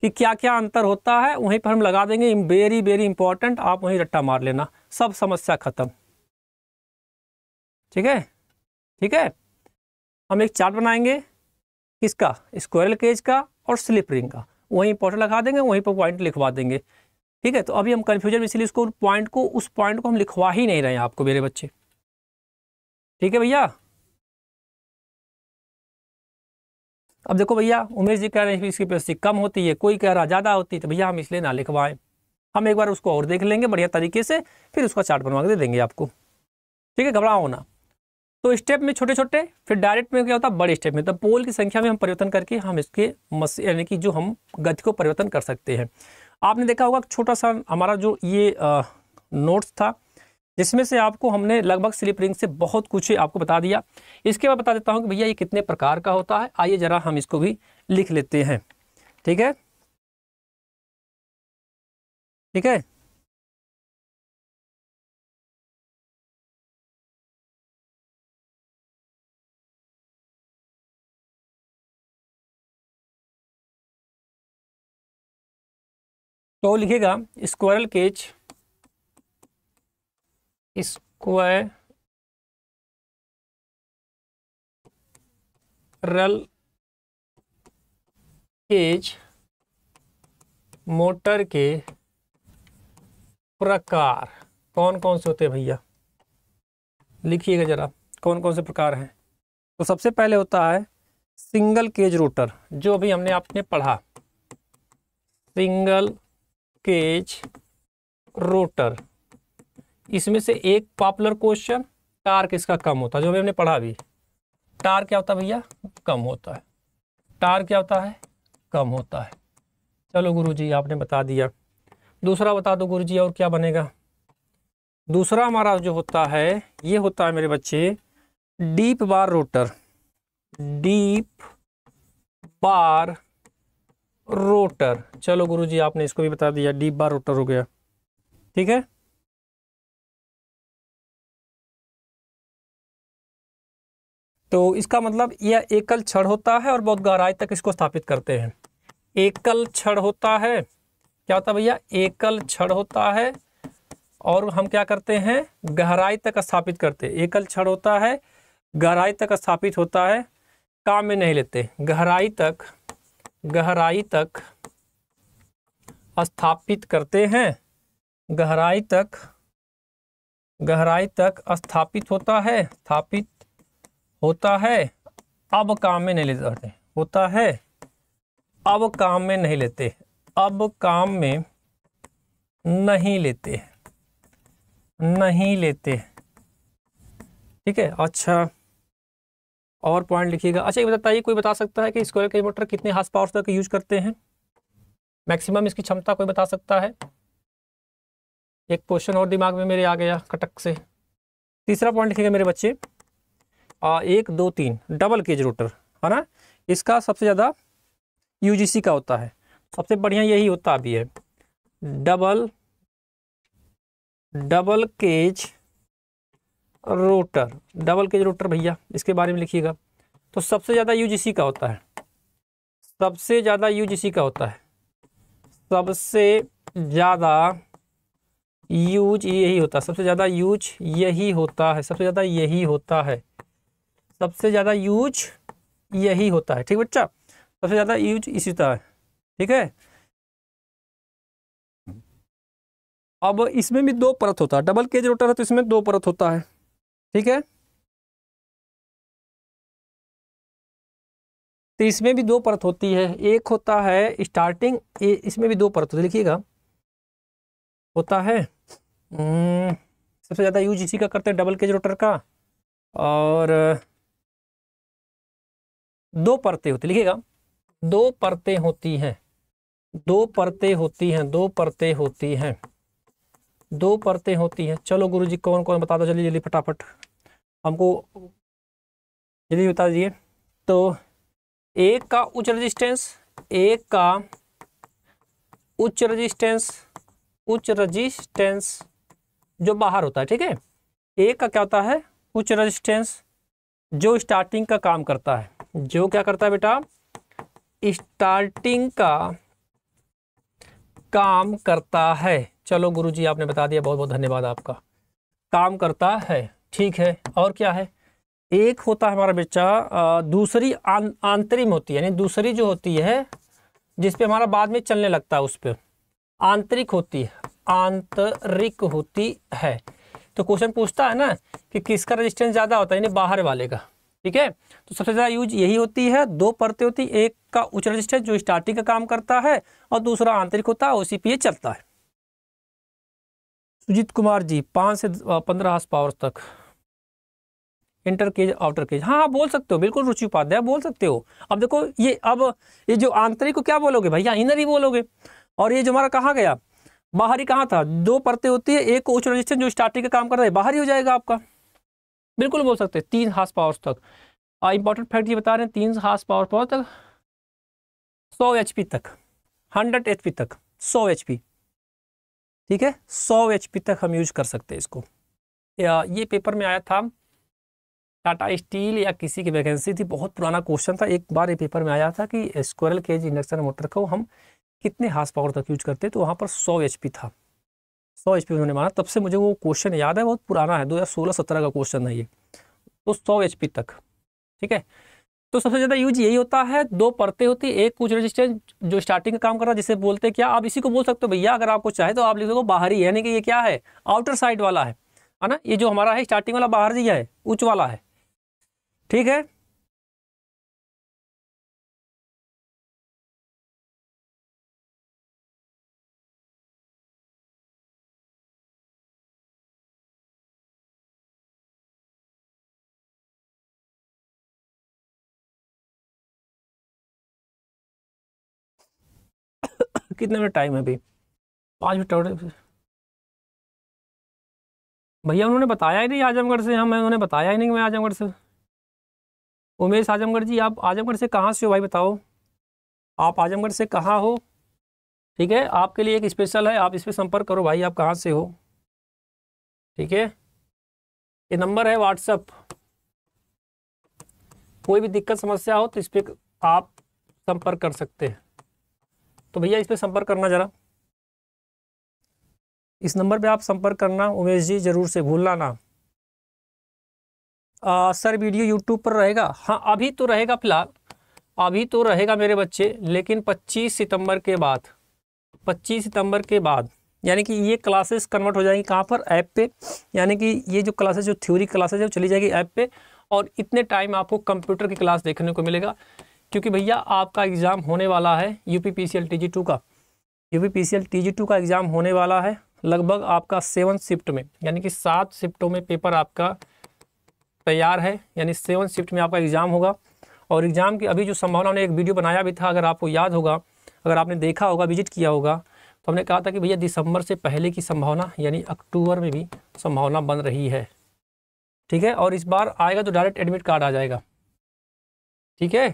कि क्या क्या अंतर होता है वहीं पर हम लगा देंगे वेरी वेरी इंपॉर्टेंट आप वहीं रट्टा मार लेना सब समस्या खत्म ठीक है ठीक है हम एक चार्ट बनाएंगे किसका स्क्वायरल केज का और स्लिप रिंग का वहीं पॉइंट लगा देंगे वहीं पर पॉइंट लिखवा देंगे ठीक है तो अभी हम कन्फ्यूजन में इसलिए इसको पॉइंट को उस पॉइंट को हम लिखवा ही नहीं रहे हैं आपको मेरे बच्चे ठीक है भैया अब देखो भैया उमेश जी कह रहे हैं इसकी पेस्टी कम होती है कोई कह रहा ज़्यादा होती है तो भैया हम इसलिए ना लिखवाएं हम एक बार उसको और देख लेंगे बढ़िया तरीके से फिर उसका चार्ट बनवा के दे देंगे आपको ठीक है घबराओ ना तो स्टेप में छोटे छोटे फिर डायरेक्ट में क्या होता है बड़े स्टेप में तो पोल की संख्या में हम परिवर्तन करके हम इसके मस यानी कि जो हम गति को परिवर्तन कर सकते हैं आपने देखा होगा छोटा सा हमारा जो ये आ, नोट्स था जिसमें से आपको हमने लगभग स्लिप रिंग से बहुत कुछ आपको बता दिया इसके बाद बता देता हूँ कि भैया ये कितने प्रकार का होता है आइए ज़रा हम इसको भी लिख लेते हैं ठीक है ठीक है तो लिखेगा squirrel cage squirrel cage motor के प्रकार कौन कौन से होते हैं भैया लिखिएगा जरा कौन कौन से प्रकार हैं तो सबसे पहले होता है सिंगल केज रोटर जो अभी हमने आपने पढ़ा सिंगल केज रोटर इसमें से एक पॉपुलर क्वेश्चन टार्क इसका कम होता है जो भी हमने पढ़ा भी टार क्या होता है भैया कम होता है टार क्या होता है कम होता है चलो गुरुजी आपने बता दिया दूसरा बता दो गुरुजी और क्या बनेगा दूसरा हमारा जो होता है ये होता है मेरे बच्चे deep bar rotor deep bar rotor चलो गुरुजी आपने इसको भी बता दिया डीबा रोटर हो गया ठीक है तो इसका मतलब यह एकल छड़ होता है और बहुत गहराई तक इसको स्थापित करते हैं एकल छड़ होता है क्या होता है भैया एकल छड़ होता है और हम क्या करते हैं गहराई तक स्थापित करते हैं एकल छड़ होता है गहराई तक स्थापित होता है काम में नहीं लेते गहराई तक गहराई तक स्थापित करते हैं गहराई तक गहराई तक स्थापित होता है स्थापित होता है अब काम में नहीं लेते होता है अब काम में नहीं लेते अब काम में नहीं लेते नहीं लेते ठीक है अच्छा और पॉइंट लिखिएगा अच्छा ये बताइए कोई बता सकता है कि स्क्वायर केज मोटर कितने हाथ पावर तक यूज करते हैं मैक्सिमम इसकी क्षमता कोई बता सकता है एक क्वेश्चन और दिमाग में मेरे आ गया कटक से तीसरा पॉइंट लिखेगा मेरे बच्चे आ, एक दो तीन डबल केज रोटर है ना इसका सबसे ज़्यादा यूजीसी का होता है सबसे बढ़िया यही होता अभी है double double cage rotor double cage rotor भैया इसके बारे में लिखिएगा तो सबसे ज़्यादा यूज इसी का होता है सबसे ज़्यादा यूज इसी का होता है सबसे ज़्यादा यूज यही होता है सबसे ज़्यादा यूज यही होता है सबसे ज़्यादा यही होता है सबसे ज़्यादा यूज यही होता है ठीक बच्चा सबसे ज़्यादा यूज इसी तरह है ठीक है अब इसमें भी दो परत होता है डबल केज रोटर है तो इसमें दो परत होता है ठीक है तो इसमें भी दो परत होती है एक होता है स्टार्टिंग इसमें भी दो परत होती है लिखिएगा होता है हम्म, सबसे ज़्यादा यूज इसी का करते हैं डबल केज रोटर का और दो परतें होती लिखिएगा दो परतें होती हैं दो परतें होती हैं दो परतें होती हैं दो परतें होती हैं चलो गुरु जी कौन कौन बता दो जल्दी जल्दी फटाफट हमको जल्दी बता दीजिए तो एक का उच्च रेजिस्टेंस एक का उच्च रेजिस्टेंस उच्च रेजिस्टेंस जो बाहर होता है ठीक है एक का क्या होता है उच्च रेजिस्टेंस जो स्टार्टिंग का काम करता है जो क्या करता है बेटा स्टार्टिंग का काम करता है चलो गुरु जी आपने बता दिया बहुत बहुत धन्यवाद आपका काम करता है ठीक है और क्या है एक होता है हमारा बच्चा दूसरी आं, आंतरिम होती है यानी दूसरी जो होती है जिसपे हमारा बाद में चलने लगता है उस पर आंतरिक होती है आंतरिक होती है तो क्वेश्चन पूछता है ना कि किसका रेजिस्टेंस ज़्यादा होता है यानी बाहर वाले का ठीक है तो सबसे ज़्यादा यूज यही होती है दो परतें होती एक का उच्च रजिस्टेंस जो स्टार्टिंग का काम करता है और दूसरा आंतरिक होता है उसी पे चलता है सुजीत कुमार जी पाँच से पंद्रह हाथ पावर तक इंटर केज आउटर केज हाँ हाँ बोल सकते हो बिल्कुल रुचि उपाध्याय बोल सकते हो अब देखो ये अब ये जो आंतरिक को क्या बोलोगे भैया इनर ही बोलोगे और ये जो हमारा कहाँ गया बाहरी कहाँ था दो परतें होती है एक उच्च रजिस्टर जो स्टार्टिंग का काम कर रहा है बाहरी हो जाएगा आपका बिल्कुल बोल सकते हैं तीन हाथ पावर तक इंपॉर्टेंट फैक्ट ये बता रहे हैं तीन हाथ पावर पावर तक सौ एच तक हंड्रेड एच तक सौ एच ठीक है 100 एच तक हम यूज कर सकते हैं इसको ये पेपर में आया था टाटा स्टील या किसी की वैकेंसी थी बहुत पुराना क्वेश्चन था एक बार ये पेपर में आया था कि स्क्वायरल केज इंडक्शन मोटर को हम कितने हाथ पावर तक यूज करते तो वहाँ पर सौ एच था सौ एच उन्होंने माना तब से मुझे वो क्वेश्चन याद है बहुत पुराना है दो हज़ार सोलह सत्रह का क्वेश्चन है ये तो सौ एच तक ठीक है तो सबसे ज़्यादा यूज यही होता है दो परतें होती है एक कुछ रेजिस्टेंस जो स्टार्टिंग का काम कर रहा है जिसे बोलते हैं क्या आप इसी को बोल सकते हो भैया अगर आपको चाहे तो आप लिख सको बाहरी यानी कि ये क्या है आउटर साइड वाला है है ना ये जो हमारा है स्टार्टिंग वाला बाहर ही है उच्च वाला है ठीक है कितने मिनट टाइम है अभी पाँच मिनट और भैया उन्होंने बताया ही नहीं आजमगढ़ से हमें हाँ, उन्होंने बताया ही नहीं मैं आजमगढ़ से उमेश आजमगढ़ जी आप आजमगढ़ से कहाँ से हो भाई बताओ आप आजमगढ़ से कहाँ हो ठीक है आपके लिए एक स्पेशल है आप इस पर संपर्क करो भाई आप कहाँ से हो ठीक है ये नंबर है व्हाट्सअप कोई भी दिक्कत समस्या हो तो इस पर आप संपर्क कर सकते हैं तो भैया इस पर संपर्क करना ज़रा इस नंबर पे आप संपर्क करना उमेश जी ज़रूर से भूलना ना आ, सर वीडियो यूट्यूब पर रहेगा हाँ अभी तो रहेगा फिलहाल अभी तो रहेगा मेरे बच्चे लेकिन 25 सितंबर के बाद 25 सितंबर के बाद यानी कि ये क्लासेस कन्वर्ट हो जाएंगी कहाँ पर ऐप पे यानी कि ये जो क्लासेस जो थ्योरी क्लासेस है वो चली जाएगी ऐप पे और इतने टाइम आपको कंप्यूटर की क्लास देखने को मिलेगा क्योंकि भैया आपका एग्ज़ाम होने वाला है U P P C L T G two का U P P C L T G two का एग्ज़ाम होने वाला है लगभग आपका सेवन शिफ्ट में यानी कि सात शिफ्टों में पेपर आपका तैयार है यानी सेवन शिफ्ट में आपका एग्ज़ाम होगा और एग्ज़ाम की अभी जो संभावना हमने एक वीडियो बनाया भी था अगर आपको याद होगा अगर आपने देखा होगा विजिट किया होगा तो हमने कहा था कि भैया दिसंबर से पहले की संभावना यानी अक्टूबर में भी संभावना बन रही है ठीक है और इस बार आएगा तो डायरेक्ट एडमिट कार्ड आ जाएगा ठीक है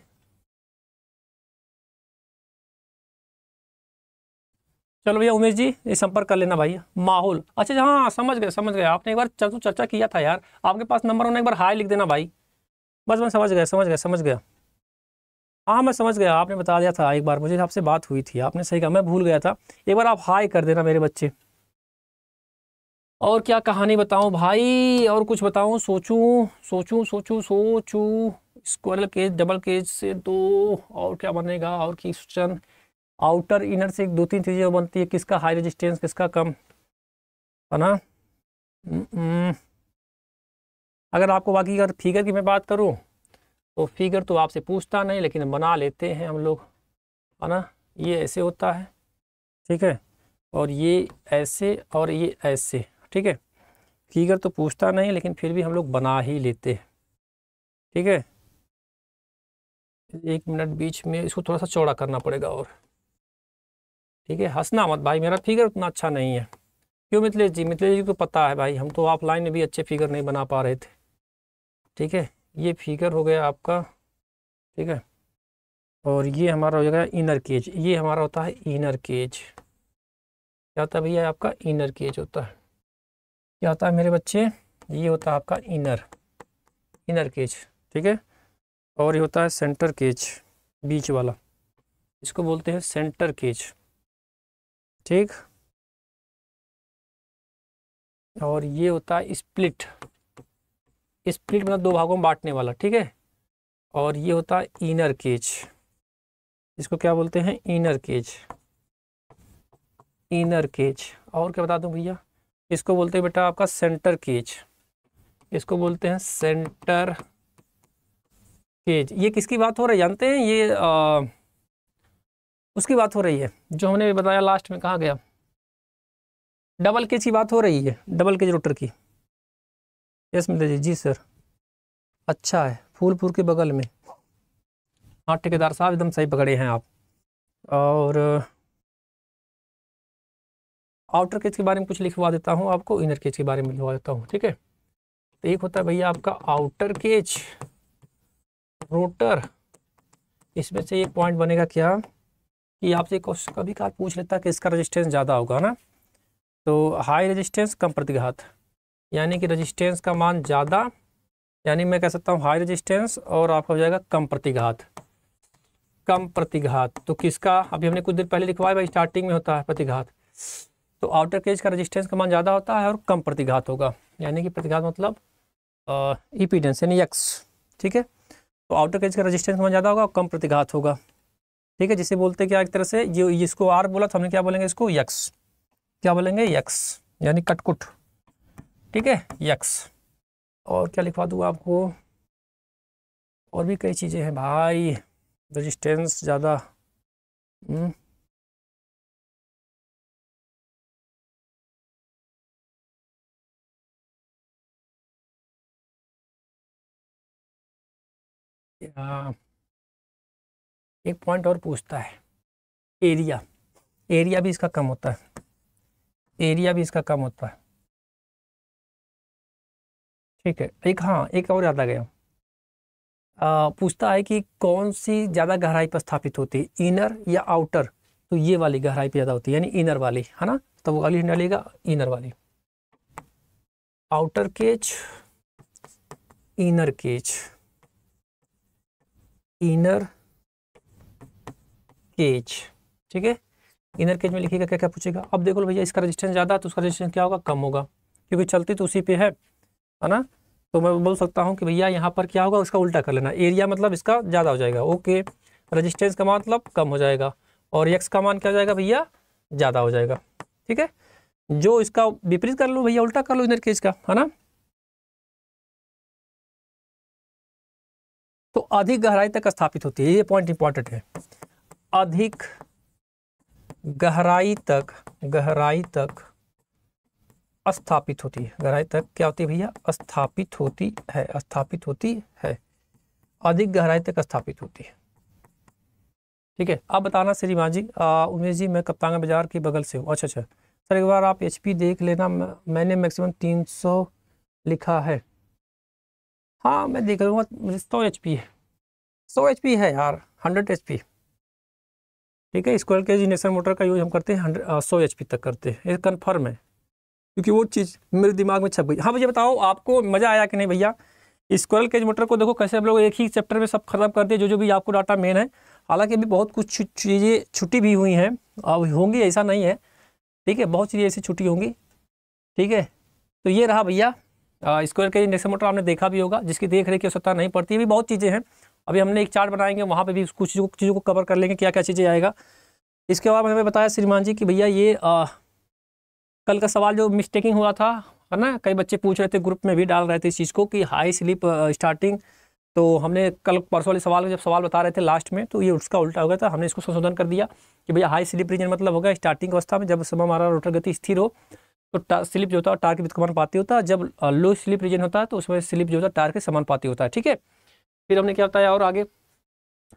चलो भैया उमेश जी ये संपर्क कर लेना भाई माहौल अच्छा हाँ समझ गए समझ गए आपने एक बार चर्चा चर्चा किया था यार आपके पास नंबर होना एक बार हाई लिख देना भाई बस मैं समझ गया समझ गया समझ गया हाँ मैं समझ गया आपने बता दिया था एक बार मुझे आपसे बात हुई थी आपने सही कहा मैं भूल गया था एक बार आप हाई कर देना मेरे बच्चे और क्या कहानी बताऊं भाई और कुछ बताऊं सोचूं सोचूं सोचूं सोचूं स्क्वायर केज डबल केज से दो और क्या बनेगा और क्वेश्चन आउटर इनर से दो तीन चीज़ें बनती है किसका हाई रेजिस्टेंस किसका कम है ना हम्म। अगर आपको बाकी अगर फिगर की मैं बात करूं तो फिगर तो आपसे पूछता नहीं लेकिन बना लेते हैं हम लोग है ना ये ऐसे होता है ठीक है और ये ऐसे और ये ऐसे ठीक है फिगर तो पूछता नहीं लेकिन फिर भी हम लोग बना ही लेते हैं ठीक है एक मिनट बीच में इसको थोड़ा सा चौड़ा करना पड़ेगा और ठीक है हंसना मत भाई मेरा फिगर उतना अच्छा नहीं है क्यों मिथिलेश जी मिथिलेश जी को पता है भाई हम तो ऑफलाइन में भी अच्छे फिगर नहीं बना पा रहे थे ठीक है ये फिगर हो गया आपका ठीक है और ये हमारा हो जाएगा इनर केज ये हमारा होता है इनर केज क्या होता है भैया आपका इनर केज होता है क्या होता है मेरे बच्चे ये होता है आपका इनर इनर केज ठीक है और ये होता है सेंटर केज बीच वाला इसको बोलते हैं सेंटर केज ठीक और ये होता है स्प्लिट स्प्लिट मतलब दो भागों में बांटने वाला ठीक है और ये होता है इनर केज इसको क्या बोलते हैं इनर केज इनर केज और क्या बता दूं भैया इसको बोलते हैं बेटा आपका सेंटर केज इसको बोलते हैं सेंटर केज ये किसकी बात हो रही है जानते हैं ये आ, उसकी बात हो रही है जो हमने बताया लास्ट में कहा गया डबल केज की बात हो रही है डबल केज रोटर की यस मिल जी जी सर अच्छा है फूलपुर के बगल में हाँ ठेकेदार साहब एकदम सही पकड़े हैं आप और आउटर केज के बारे में कुछ लिखवा देता हूँ आपको इनर केज के बारे में लिखवा देता हूँ ठीक है तो एक होता है भैया आपका आउटर केज रोटर इसमें से एक पॉइंट बनेगा क्या कि आपसे क्वेश्चन कभी कभार पूछ लेता है कि इसका रजिस्टेंस ज़्यादा होगा ना तो हाई रजिस्टेंस कम प्रतिघात यानी कि रजिस्टेंस का मान ज़्यादा यानी मैं कह सकता हूँ हाई रजिस्टेंस और आपका हो जाएगा कम प्रतिघात कम प्रतिघात तो किसका अभी हमने कुछ देर पहले लिखवाया भाई स्टार्टिंग में होता है प्रतिघात तो आउटर केज का रजिस्टेंस का मान ज़्यादा होता है और कम प्रतिघात होगा यानी कि प्रतिघात मतलब ईपीडेंस यानी एक्स ठीक है तो आउटर केज का रजिस्टेंस का मान ज़्यादा होगा और कम प्रतिघात होगा ठीक है जिसे बोलते क्या एक तरह से ये इसको आर बोला तो हमने क्या बोलेंगे इसको यक्स क्या बोलेंगे यक्स यानी कटकुट ठीक है यक्स और क्या लिखवा दूँ आपको और भी कई चीज़ें हैं भाई रजिस्टेंस ज़्यादा हाँ एक पॉइंट और पूछता है एरिया एरिया भी इसका कम होता है एरिया भी इसका कम होता है ठीक है एक हाँ एक और याद आ गया आ, पूछता है कि कौन सी ज़्यादा गहराई पर स्थापित होती है इनर या आउटर तो ये वाली गहराई पर ज़्यादा होती है यानी इनर वाली है ना तो वो वाली डालेगा इनर वाली आउटर केच इनर केच इनर केज ठीक है इनर केज में लिखिएगा क्या क्या पूछेगा अब देखो भैया इसका रजिस्टेंस ज़्यादा तो उसका रजिस्टेंस क्या होगा कम होगा क्योंकि चलती तो उसी पे है है ना तो मैं बोल सकता हूँ कि भैया यहाँ पर क्या होगा उसका उल्टा कर लेना एरिया मतलब इसका ज़्यादा हो जाएगा ओके रजिस्टेंस का मान मतलब कम हो जाएगा और यक्स का मान क्या हो जाएगा भैया ज़्यादा हो जाएगा ठीक है जो इसका विपरीत कर लो भैया उल्टा कर लो इनर केज का है ना तो अधिक गहराई तक स्थापित होती है ये पॉइंट इंपॉर्टेंट है अधिक गहराई तक गहराई तक स्थापित होती है गहराई तक क्या होती है भैया स्थापित होती है स्थापित होती है अधिक गहराई तक स्थापित होती है ठीक है आप बताना श्रीमान जी उमेश जी मैं कप्तांगा बाजार के बगल से हूँ अच्छा अच्छा सर एक बार आप एचपी देख लेना मैंने मैक्सिमम तीन सौ लिखा है हाँ मैं देख लूँगा सौ एच पी है सौ एच पी है यार हंड्रेड एच पी ठीक है स्क्वायर केज इंडक्शन मोटर का यूज़ हम करते हैं हंड्रेड सौ एच तक करते हैं ये कन्फर्म है क्योंकि वो चीज़ मेरे दिमाग में छप गई हाँ भैया बताओ आपको मज़ा आया कि नहीं भैया स्क्वायर केज मोटर को देखो कैसे हम लोग एक ही चैप्टर में सब खत्म कर दिए जो जो भी आपको डाटा मेन है हालांकि अभी बहुत कुछ चीज़ें छुट्टी भी हुई हैं अब होंगी ऐसा नहीं है ठीक है बहुत चीज़ें ऐसी छुट्टी होंगी ठीक है तो ये रहा भैया स्क्वायर केज इंडक्शन मोटर आपने देखा भी होगा जिसकी देख रेख की आवश्यकता नहीं पड़ती है भी बहुत चीज़ें हैं अभी हमने एक चार्ट बनाएंगे वहाँ पर भी कुछ चीज़ों को कवर कर लेंगे क्या क्या चीज़ें आएगा इसके बाद मैंने बताया श्रीमान जी कि भैया ये आ, कल का सवाल जो मिस्टेकिंग हुआ था है ना कई बच्चे पूछ रहे थे ग्रुप में भी डाल रहे थे इस चीज़ को कि हाई स्लिप स्टार्टिंग तो हमने कल परसों वाले सवाल जब सवाल बता रहे थे लास्ट में तो ये उसका उल्टा हो गया था हमने इसको संशोधन कर दिया कि भैया हाई स्लिप रीजन मतलब होगा स्टार्टिंग अवस्था में जब समय हमारा रोटर गति स्थिर हो तो स्लिप जो होता है टार के पाती होता है जब लो स्लिप रीजन होता है तो उसमें स्लिप जो होता है टार के पाती होता है ठीक है फिर हमने क्या बताया और आगे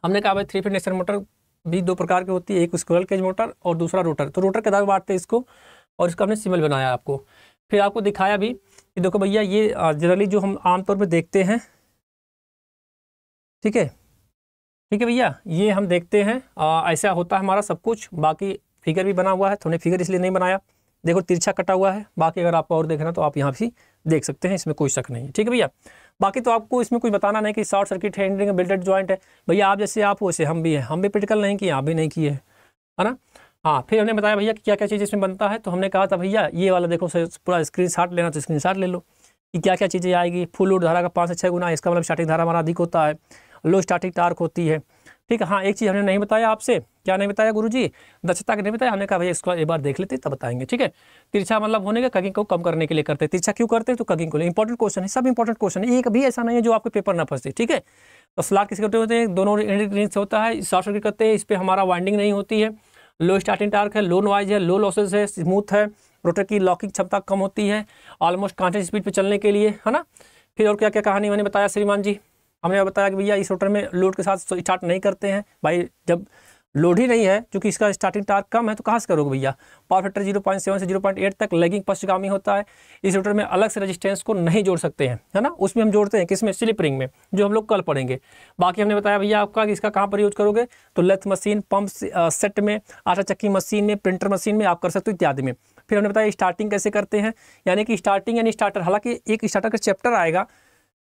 हमने कहा भाई थ्री फिट नेक्सर मोटर भी दो प्रकार की होती है एक स्क्वेल केज मोटर और दूसरा रोटर तो रोटर के दाग बांटते हैं इसको और इसका हमने सिमल बनाया आपको फिर आपको दिखाया भी कि देखो भैया ये जनरली जो हम आमतौर पर देखते हैं ठीक है ठीक है भैया ये हम देखते हैं आ, ऐसा होता है हमारा सब कुछ बाकी फिगर भी बना हुआ है तो हमने फिगर इसलिए नहीं बनाया देखो तिरछा कटा हुआ है बाकी अगर आपको और देखना तो आप यहाँ भी देख सकते हैं इसमें कोई शक नहीं है ठीक है भैया बाकी तो आपको इसमें कुछ बताना नहीं कि शॉर्ट सर्किट है इंडिंग बिल्टेड जॉइंट है भैया आप जैसे आप वैसे हम भी हैं हम भी प्रैक्टिकल नहीं किए आप भी नहीं किए है ना हाँ फिर हमने बताया भैया कि क्या क्या चीज़ इसमें बनता है तो हमने कहा था भैया ये वाला देखो पूरा स्क्रीन शॉट लेना तो स्क्रीन शॉट ले लो कि क्या क्या चीज़ें आएगी फुल लोड धारा का पाँच से छः गुना इसका मतलब स्टार्टिंग धारा हमारा अधिक होता है लो स्टार्टिंग टार्क होती है ठीक है हाँ एक चीज़ हमने नहीं बताया आपसे क्या नहीं बताया गुरु जी दक्षता का नहीं बताया हमने कहा भाई इसको एक बार देख लेते तब बताएंगे ठीक है तिरछा मतलब होने का कगिंग को कम करने के लिए करते हैं तिरछा क्यों करते हैं तो कगिंग को लिए इंपॉर्टेंट क्वेश्चन है सब इंपॉर्टेंट क्वेश्चन है एक भी ऐसा नहीं है जो आपके पेपर न फंसते ठीक है तो स्लाट किसके होते हैं दोनों से होता है शॉर्ट सर्किट करते हैं इस पर हमारा वाइंडिंग नहीं होती है लो स्टार्टिंग टार्क है लो नॉइज है लो लॉसेज है स्मूथ है रोटर की लॉकिंग क्षमता कम होती है ऑलमोस्ट कांटे स्पीड पर चलने के लिए है ना फिर और क्या क्या कहानी मैंने बताया श्रीमान जी हमने बताया कि भैया इस रोटर में लोड के साथ स्टार्ट नहीं करते हैं भाई जब लोड ही नहीं है क्योंकि इसका स्टार्टिंग टार्क कम है तो कहाँ से करोगे भैया power factor zero point seven से जीरो पॉइंट एट तक लेगिंग पश्चगामी होता है इस रोटर में अलग से रेजिस्टेंस को नहीं जोड़ सकते हैं है ना उसमें हम जोड़ते हैं किसमें स्लिप रिंग में जो हम लोग कल पढ़ेंगे बाकी हमने बताया भैया आपका कि इसका कहाँ पर यूज करोगे तो लेथ मशीन पंप सेट में आटा चक्की मशीन में प्रिंटर मशीन में आप कर सकते हो इत्यादि में फिर हमने बताया स्टार्टिंग कैसे करते हैं यानी कि स्टार्टिंग यानी स्टार्टर हालांकि एक स्टार्टर का चैप्टर आएगा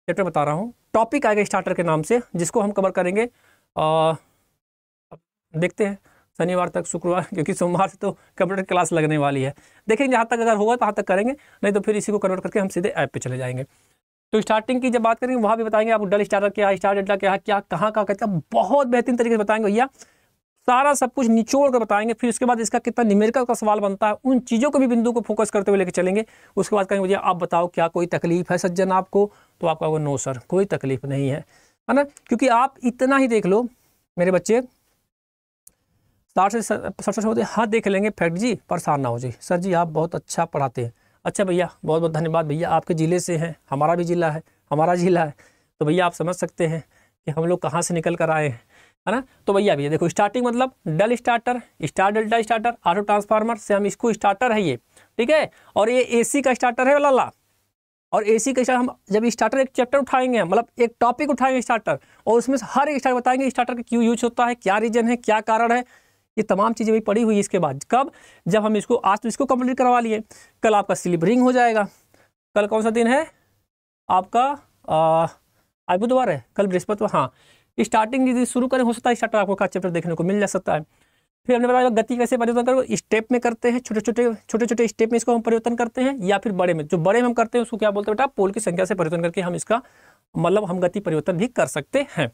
चैप्टर बता रहा हूँ टॉपिक आएगा स्टार्टर के नाम से जिसको हम कवर करेंगे आ, देखते हैं शनिवार तक शुक्रवार क्योंकि सोमवार से तो कंप्यूटर क्लास लगने वाली है देखेंगे जहाँ तक अगर होगा तो वहाँ तक करेंगे नहीं तो फिर इसी को कन्वर्ट करके हम सीधे ऐप पे चले जाएंगे तो स्टार्टिंग की जब बात करेंगे वहाँ भी बताएंगे आप डल स्टार्टर क्या स्टार्ट स्टार डेटा क्या क्या कहाँ कहाँ कहते हैं बहुत बेहतरीन तरीके से बताएंगे भैया सारा सब कुछ निचोड़ कर बताएंगे फिर उसके बाद इसका कितना निमेरिकल का सवाल बनता है उन चीज़ों को भी बिंदु को फोकस करते हुए लेकर चलेंगे उसके बाद कहेंगे मुझे आप बताओ क्या कोई तकलीफ है सज्जन आपको तो आप कहोगे नो सर कोई तकलीफ नहीं है है ना क्योंकि आप इतना ही देख लो मेरे बच्चे साठ से सड़सठ होते हाँ देख लेंगे फैक्ट जी परेशान ना हो जी सर जी आप बहुत अच्छा पढ़ाते हैं अच्छा भैया बहुत बहुत धन्यवाद भैया आपके ज़िले से हैं हमारा भी ज़िला है हमारा ज़िला है तो भैया आप समझ सकते हैं कि हम लोग कहाँ से निकल कर आए हैं है ना तो भैया भैया देखो स्टार्टिंग मतलब DOL starter star delta starter auto transformer से हम इसको स्टार्टर है ये ठीक है और ये एसी का स्टार्टर है लाला और एसी के का हम जब स्टार्टर एक चैप्टर उठाएंगे मतलब एक टॉपिक उठाएंगे स्टार्टर और उसमें हर एक स्टार्टर बताएंगे स्टार्टर का क्यों यूज होता है क्या रीजन है क्या कारण है ये तमाम चीज़ें भी पड़ी हुई है इसके बाद कब जब हम इसको आज तो इसको कंप्लीट करवा लिए कल आपका स्लिप रिंग हो जाएगा कल कौन सा दिन है आपका आज बुधवार है कल बृहस्पति हाँ स्टार्टिंग यदि शुरू करें हो सकता है स्टार्टर आपको का चैप्टर देखने को मिल जा सकता है फिर हमने बताया गति कैसे परिवर्तन करो स्टेप में करते हैं छोटे छोटे छोटे छोटे स्टेप में इसको हम परिवर्तन करते हैं या फिर बड़े में जो बड़े में हम करते हैं उसको क्या बोलते हैं बेटा पोल की संख्या से परिवर्तन करके हम इसका मतलब हम गति परिवर्तन भी कर सकते हैं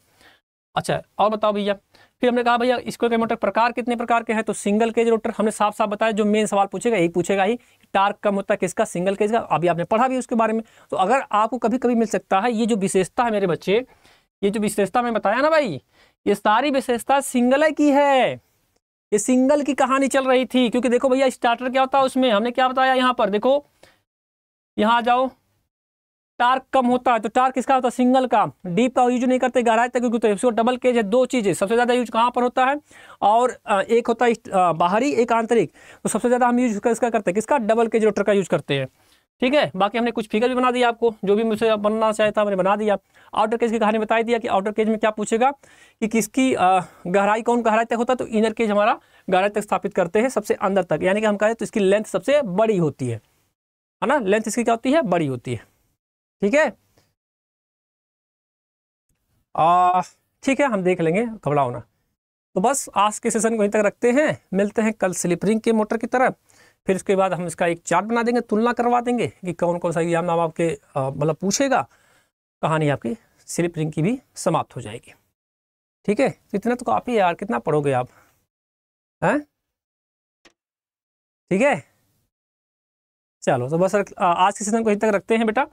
अच्छा और बताओ भैया फिर हमने कहा भैया इसको के मोटर प्रकार कितने प्रकार के हैं तो सिंगल केज रोटर हमने साफ साफ बताया जो मेन सवाल पूछेगा यही पूछेगा ही टार्क कम होता है किसका सिंगल केज का अभी आपने पढ़ा भी उसके बारे में तो अगर आपको कभी कभी मिल सकता है ये जो विशेषता है मेरे बच्चे ये जो विशेषता में बताया ना भाई ये सारी विशेषता सिंगल की है ये सिंगल की कहानी चल रही थी क्योंकि देखो भैया स्टार्टर क्या होता है उसमें हमने क्या बताया यहाँ पर देखो यहाँ आ जाओ टार्क कम होता है तो टार्क किसका होता है सिंगल का डीप का यूज नहीं करते गहराई तक क्योंकि तो डबल केज है दो चीज़ें सबसे ज़्यादा यूज कहाँ पर होता है और एक होता है बाहरी एक आंतरिक तो सबसे ज़्यादा हम यूज किसका करते हैं किसका डबल केज रोटर का यूज करते हैं ठीक है बाकी हमने कुछ फिगर भी बना दिया आपको जो भी मुझसे बनना चाहता था मैंने बना दिया आउटर केज की कहानी बता दिया कि आउटर केज में क्या पूछेगा कि किसकी गहराई कौन गहराई तक होता है तो इनर केज हमारा गहराई तक स्थापित करते हैं सबसे अंदर तक यानी कि हम कहें तो इसकी लेंथ सबसे बड़ी होती है है ना लेंथ इसकी क्या होती है बड़ी होती है ठीक है ठीक है हम देख लेंगे घबराओ ना तो बस आज के सेशन को यहीं तक रखते हैं मिलते हैं कल स्लिपरिंग के मोटर की तरफ फिर इसके बाद हम इसका एक चार्ट बना देंगे तुलना करवा देंगे कि कौन कौन सा एग्जाम नाम आपके मतलब पूछेगा कहानी आपकी स्लिप रिंग की भी समाप्त हो जाएगी ठीक है तो इतना तो काफ़ी यार कितना पढ़ोगे आप हैं ठीक है चलो तो बस आज के सीजन को यहीं तक रखते हैं बेटा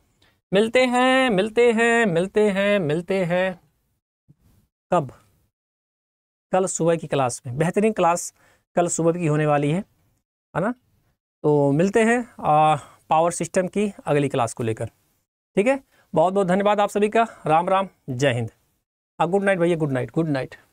मिलते हैं मिलते हैं मिलते हैं मिलते हैं कब कल सुबह की क्लास में बेहतरीन क्लास कल सुबह की होने वाली है है ना तो मिलते हैं आ, पावर सिस्टम की अगली क्लास को लेकर ठीक है बहुत बहुत धन्यवाद आप सभी का राम राम जय हिंद गुड नाइट भैया गुड नाइट गुड नाइट